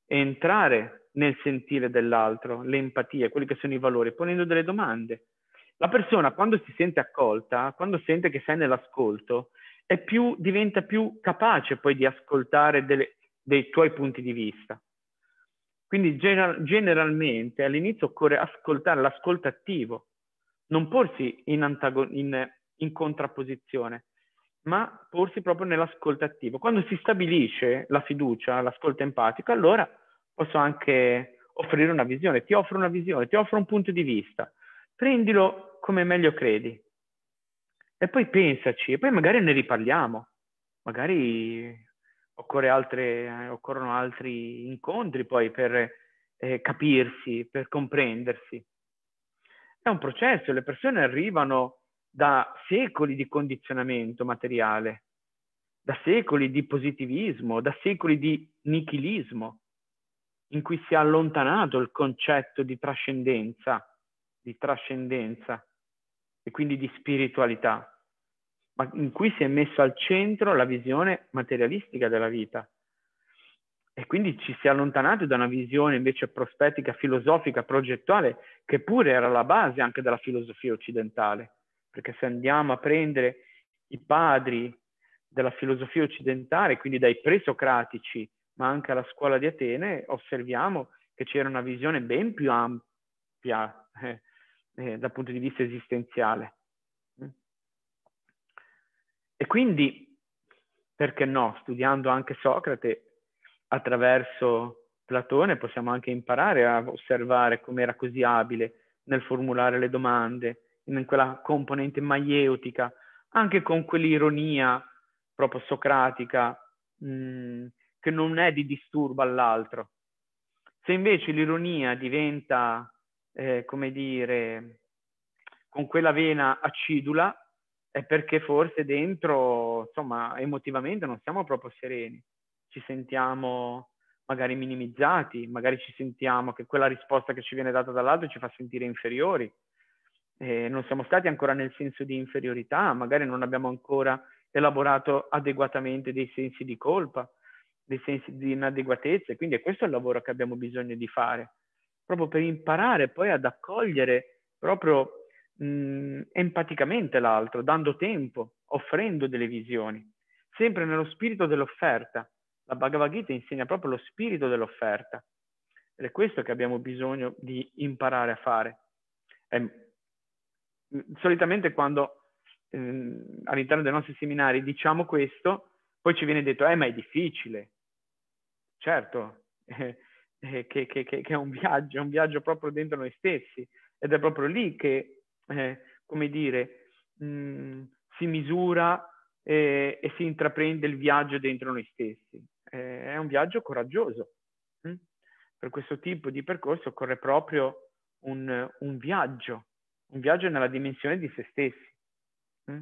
entrare nel sentire dell'altro, l'empatia, quelli che sono i valori, ponendo delle domande. La persona quando si sente accolta, quando sente che sei nell'ascolto, e più diventa più capace poi di ascoltare delle, dei tuoi punti di vista. Quindi gener- generalmente all'inizio occorre ascoltare l'ascolto attivo, non porsi in, antagon- in, in contrapposizione, ma porsi proprio nell'ascolto attivo. Quando si stabilisce la fiducia, l'ascolto empatico, allora posso anche offrire una visione, ti offro una visione, ti offro un punto di vista, prendilo come meglio credi. E poi pensaci, e poi magari ne riparliamo, magari altre, occorrono altri incontri poi per eh, capirsi, per comprendersi. È un processo, le persone arrivano da secoli di condizionamento materiale, da secoli di positivismo, da secoli di nichilismo, in cui si è allontanato il concetto di trascendenza, di trascendenza e quindi di spiritualità ma in cui si è messo al centro la visione materialistica della vita. E quindi ci si è allontanati da una visione invece prospettica, filosofica, progettuale, che pure era la base anche della filosofia occidentale. Perché se andiamo a prendere i padri della filosofia occidentale, quindi dai presocratici, ma anche alla scuola di Atene, osserviamo che c'era una visione ben più ampia eh, eh, dal punto di vista esistenziale. E quindi, perché no, studiando anche Socrate attraverso Platone possiamo anche imparare a osservare come era così abile nel formulare le domande, in quella componente maieutica, anche con quell'ironia proprio socratica mh, mm, che non è di disturbo all'altro. Se invece l'ironia diventa, eh, come dire, con quella vena acidula, è perché forse dentro, insomma, emotivamente non siamo proprio sereni, ci sentiamo magari minimizzati, magari ci sentiamo che quella risposta che ci viene data dall'altro ci fa sentire inferiori, eh, non siamo stati ancora nel senso di inferiorità, magari non abbiamo ancora elaborato adeguatamente dei sensi di colpa, dei sensi di inadeguatezza, quindi è questo il lavoro che abbiamo bisogno di fare, proprio per imparare poi ad accogliere proprio mh, mm, empaticamente l'altro, dando tempo, offrendo delle visioni, sempre nello spirito dell'offerta. La Bhagavad Gita insegna proprio lo spirito dell'offerta. Ed è questo che abbiamo bisogno di imparare a fare. E, mm, solitamente quando eh, all'interno dei nostri seminari diciamo questo, poi ci viene detto, eh ma è difficile. Certo, eh, eh, che, che, che, è un viaggio, è un viaggio proprio dentro noi stessi. Ed è proprio lì che eh, come dire, mh, mm, si misura eh, e si intraprende il viaggio dentro noi stessi. Eh, è un viaggio coraggioso. Hm? Per questo tipo di percorso occorre proprio un, un, viaggio, un viaggio nella dimensione di se stessi. Hm?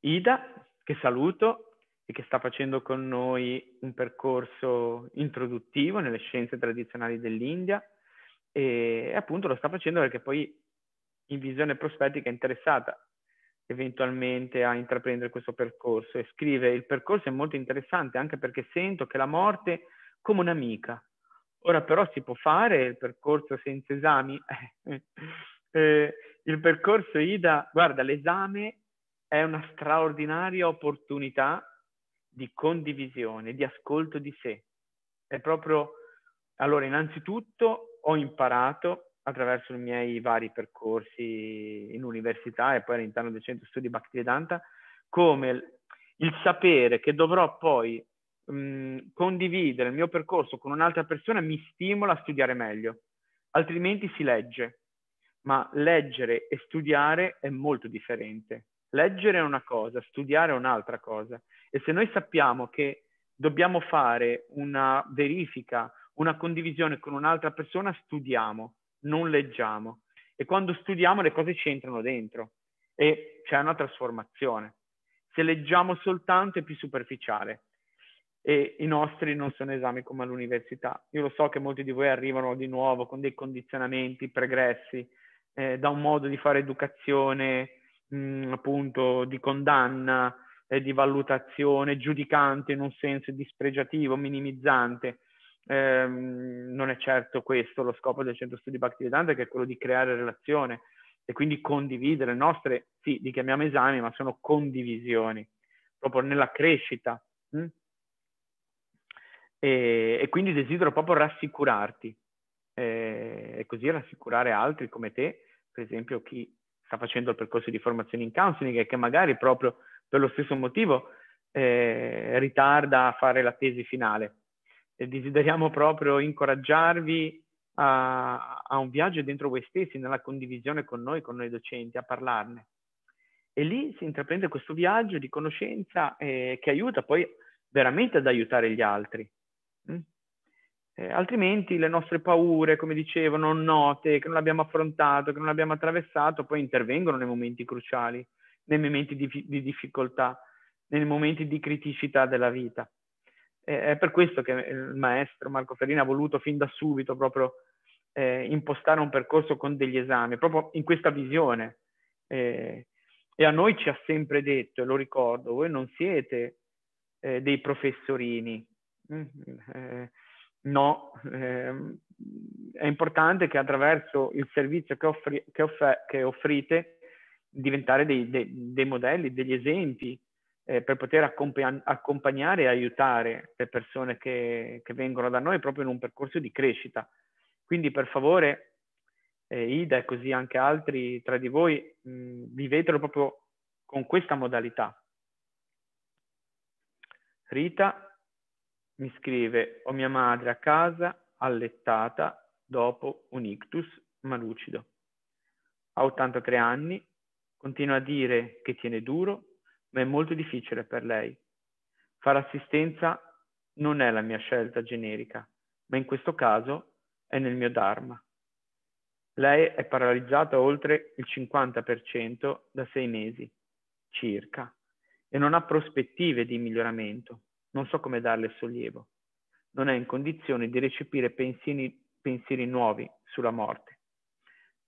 Ida, che saluto, e che sta facendo con noi un percorso introduttivo nelle scienze tradizionali dell'India e appunto lo sta facendo perché poi in visione prospettica è interessata eventualmente a intraprendere questo percorso e scrive il percorso è molto interessante anche perché sento che la morte come un'amica ora però si può fare il percorso senza esami eh, il percorso Ida guarda l'esame è una straordinaria opportunità di condivisione di ascolto di sé è proprio allora innanzitutto ho imparato attraverso i miei vari percorsi in università e poi all'interno del centro studi Bhaktivedanta, come il sapere che dovrò poi mh, condividere il mio percorso con un'altra persona mi stimola a studiare meglio, altrimenti si legge, ma leggere e studiare è molto differente. Leggere è una cosa, studiare è un'altra cosa. E se noi sappiamo che dobbiamo fare una verifica, una condivisione con un'altra persona studiamo, non leggiamo. E quando studiamo le cose ci entrano dentro e c'è una trasformazione. Se leggiamo soltanto è più superficiale e i nostri non sono esami come all'università. Io lo so che molti di voi arrivano di nuovo con dei condizionamenti pregressi eh, da un modo di fare educazione mh, mm, appunto di condanna, eh, di valutazione giudicante in un senso dispregiativo, minimizzante eh, non è certo questo lo scopo del centro studi Bhaktivedanta, che è quello di creare relazione e quindi condividere nostre, sì, li chiamiamo esami, ma sono condivisioni, proprio nella crescita. Hm? E, e, quindi desidero proprio rassicurarti eh, e così rassicurare altri come te, per esempio chi sta facendo il percorso di formazione in counseling e che magari proprio per lo stesso motivo eh, ritarda a fare la tesi finale e desideriamo proprio incoraggiarvi a, a, un viaggio dentro voi stessi, nella condivisione con noi, con noi docenti, a parlarne. E lì si intraprende questo viaggio di conoscenza eh, che aiuta poi veramente ad aiutare gli altri. Mm? Eh, altrimenti le nostre paure, come dicevo, non note, che non abbiamo affrontato, che non abbiamo attraversato, poi intervengono nei momenti cruciali, nei momenti di, di difficoltà, nei momenti di criticità della vita è per questo che il maestro Marco Ferrini ha voluto fin da subito proprio eh, impostare un percorso con degli esami, proprio in questa visione. Eh, e a noi ci ha sempre detto, e lo ricordo, voi non siete eh, dei professorini. Mm, eh, no, ehm, è importante che attraverso il servizio che, offri, che, offer, che offrite diventare dei, dei, dei modelli, degli esempi eh, per poter accompagn- accompagnare e aiutare le persone che, che, vengono da noi proprio in un percorso di crescita. Quindi per favore, eh, Ida e così anche altri tra di voi, mh, vivetelo proprio con questa modalità. Rita mi scrive, ho mia madre a casa, allettata, dopo un ictus, ma lucido. Ha 83 anni, continua a dire che tiene duro ma è molto difficile per lei. Fare assistenza non è la mia scelta generica, ma in questo caso è nel mio Dharma. Lei è paralizzata oltre il 50% da sei mesi, circa, e non ha prospettive di miglioramento. Non so come darle sollievo. Non è in condizione di recepire pensieri, pensieri nuovi sulla morte.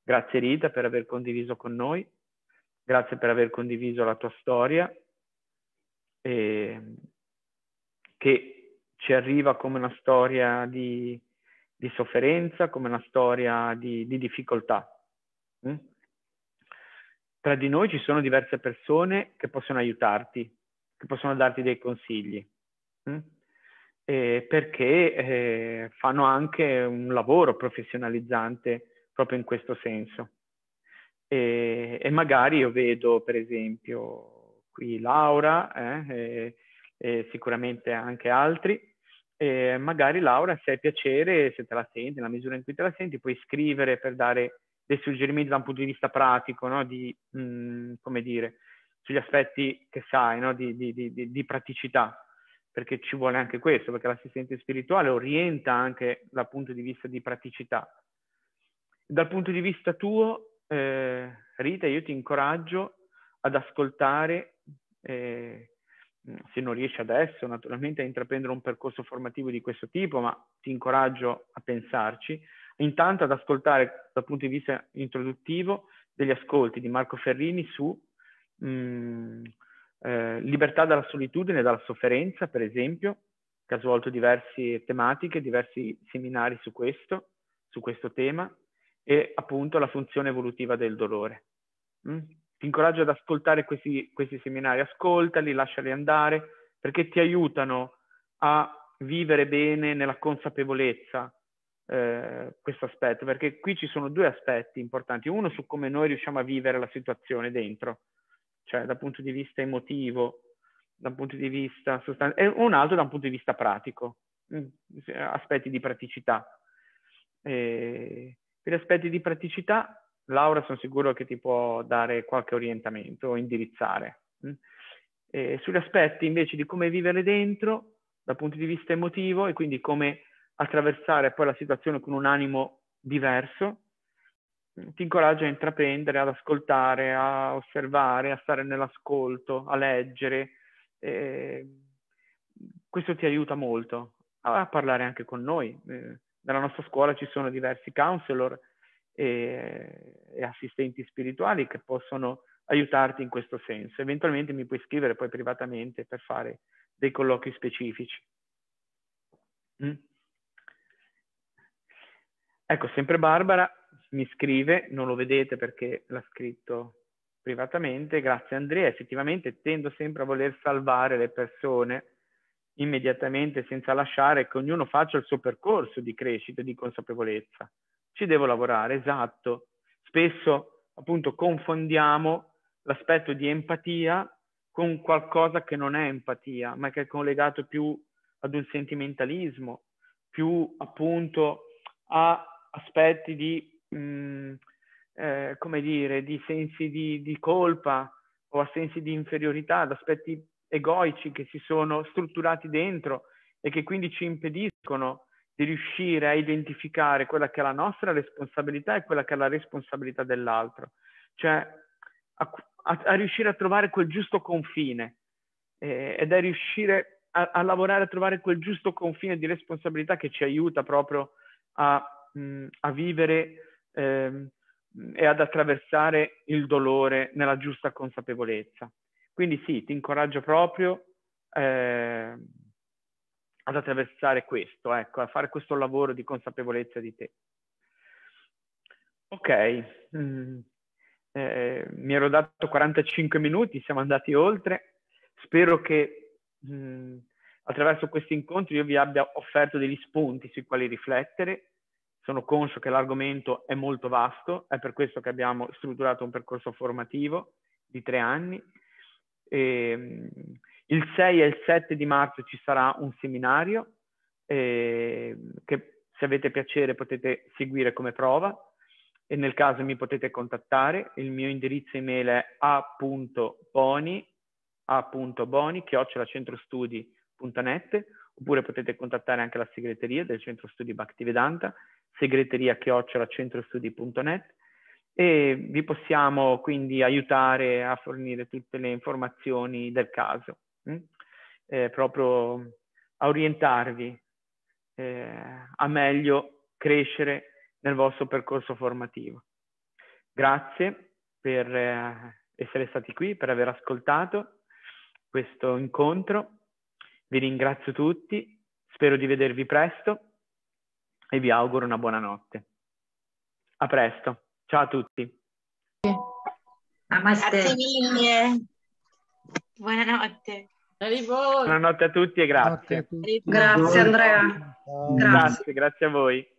Grazie Rita per aver condiviso con noi grazie per aver condiviso la tua storia eh, che ci arriva come una storia di, di sofferenza, come una storia di, di difficoltà. Mm? Tra di noi ci sono diverse persone che possono aiutarti, che possono darti dei consigli, mm? eh, perché eh, fanno anche un lavoro professionalizzante proprio in questo senso. E, e magari io vedo, per esempio, qui Laura, eh, e, e sicuramente anche altri, eh, magari Laura, se hai piacere, se te la senti, nella misura in cui te la senti, puoi scrivere per dare dei suggerimenti da un punto di vista pratico, no? di, mh, mm, come dire, sugli aspetti che sai, no? di, di, di, praticità, perché ci vuole anche questo, perché l'assistente spirituale orienta anche dal punto di vista di praticità. Dal punto di vista tuo, eh, Rita, io ti incoraggio ad ascoltare, eh, se non riesci adesso naturalmente a intraprendere un percorso formativo di questo tipo, ma ti incoraggio a pensarci, intanto ad ascoltare dal punto di vista introduttivo degli ascolti di Marco Ferrini su mh, mm, eh, libertà dalla solitudine e dalla sofferenza, per esempio, che ha svolto diverse tematiche, diversi seminari su questo, su questo tema, e appunto la funzione evolutiva del dolore. Mm? Ti incoraggio ad ascoltare questi, questi seminari, ascoltali, lasciali andare, perché ti aiutano a vivere bene nella consapevolezza eh, questo aspetto, perché qui ci sono due aspetti importanti. Uno su come noi riusciamo a vivere la situazione dentro, cioè dal punto di vista emotivo, dal punto di vista sostanziale, e un altro da un punto di vista pratico, mm, aspetti di praticità. E, per aspetti di praticità, Laura sono sicuro che ti può dare qualche orientamento o indirizzare. Mm? E sugli aspetti invece di come vivere dentro, dal punto di vista emotivo e quindi come attraversare poi la situazione con un animo diverso, mm, ti incoraggio a intraprendere, ad ascoltare, a osservare, a stare nell'ascolto, a leggere. Eh, questo ti aiuta molto a parlare anche con noi. Eh, nella nostra scuola ci sono diversi counselor e, eh, e assistenti spirituali che possono aiutarti in questo senso. Eventualmente mi puoi scrivere poi privatamente per fare dei colloqui specifici. Mm. Ecco, sempre Barbara mi scrive, non lo vedete perché l'ha scritto privatamente, grazie Andrea, effettivamente tendo sempre a voler salvare le persone immediatamente senza lasciare che ognuno faccia il suo percorso di crescita, e di consapevolezza. Ci devo lavorare, esatto. Spesso appunto confondiamo l'aspetto di empatia con qualcosa che non è empatia, ma che è collegato più ad un sentimentalismo, più appunto a aspetti di, mh, mm, eh, come dire, di sensi di, di colpa o a sensi di inferiorità, ad aspetti egoici che si sono strutturati dentro e che quindi ci impediscono di riuscire a identificare quella che è la nostra responsabilità e quella che è la responsabilità dell'altro, cioè a, a, a riuscire a trovare quel giusto confine eh, ed è riuscire a, a, lavorare a trovare quel giusto confine di responsabilità che ci aiuta proprio a, mh, mm, vivere eh, e ad attraversare il dolore nella giusta consapevolezza. Quindi sì, ti incoraggio proprio eh, ad attraversare questo, ecco, a fare questo lavoro di consapevolezza di te. Ok, mm. eh, mi ero dato 45 minuti, siamo andati oltre. Spero che mm, attraverso questi incontri io vi abbia offerto degli spunti sui quali riflettere. Sono conscio che l'argomento è molto vasto, è per questo che abbiamo strutturato un percorso formativo di tre anni Ehm, e, il 6 e il 7 di marzo ci sarà un seminario eh, che se avete piacere potete seguire come prova e nel caso mi potete contattare. Il mio indirizzo email è a.boni, a.boni, chiocciolacentrostudi.net oppure potete contattare anche la segreteria del Centro Studi Bhaktivedanta, segreteria chiocciolacentrostudi.net e vi possiamo quindi aiutare a fornire tutte le informazioni del caso, mm? eh, proprio a orientarvi eh, a meglio crescere nel vostro percorso formativo. Grazie per eh, essere stati qui, per aver ascoltato questo incontro. Vi ringrazio tutti, spero di vedervi presto e vi auguro una buona notte. A presto. Ciao a tutti. Namaste. Grazie mille. Buonanotte. Buonanotte a tutti e grazie. Grazie, grazie Andrea. grazie, grazie a voi.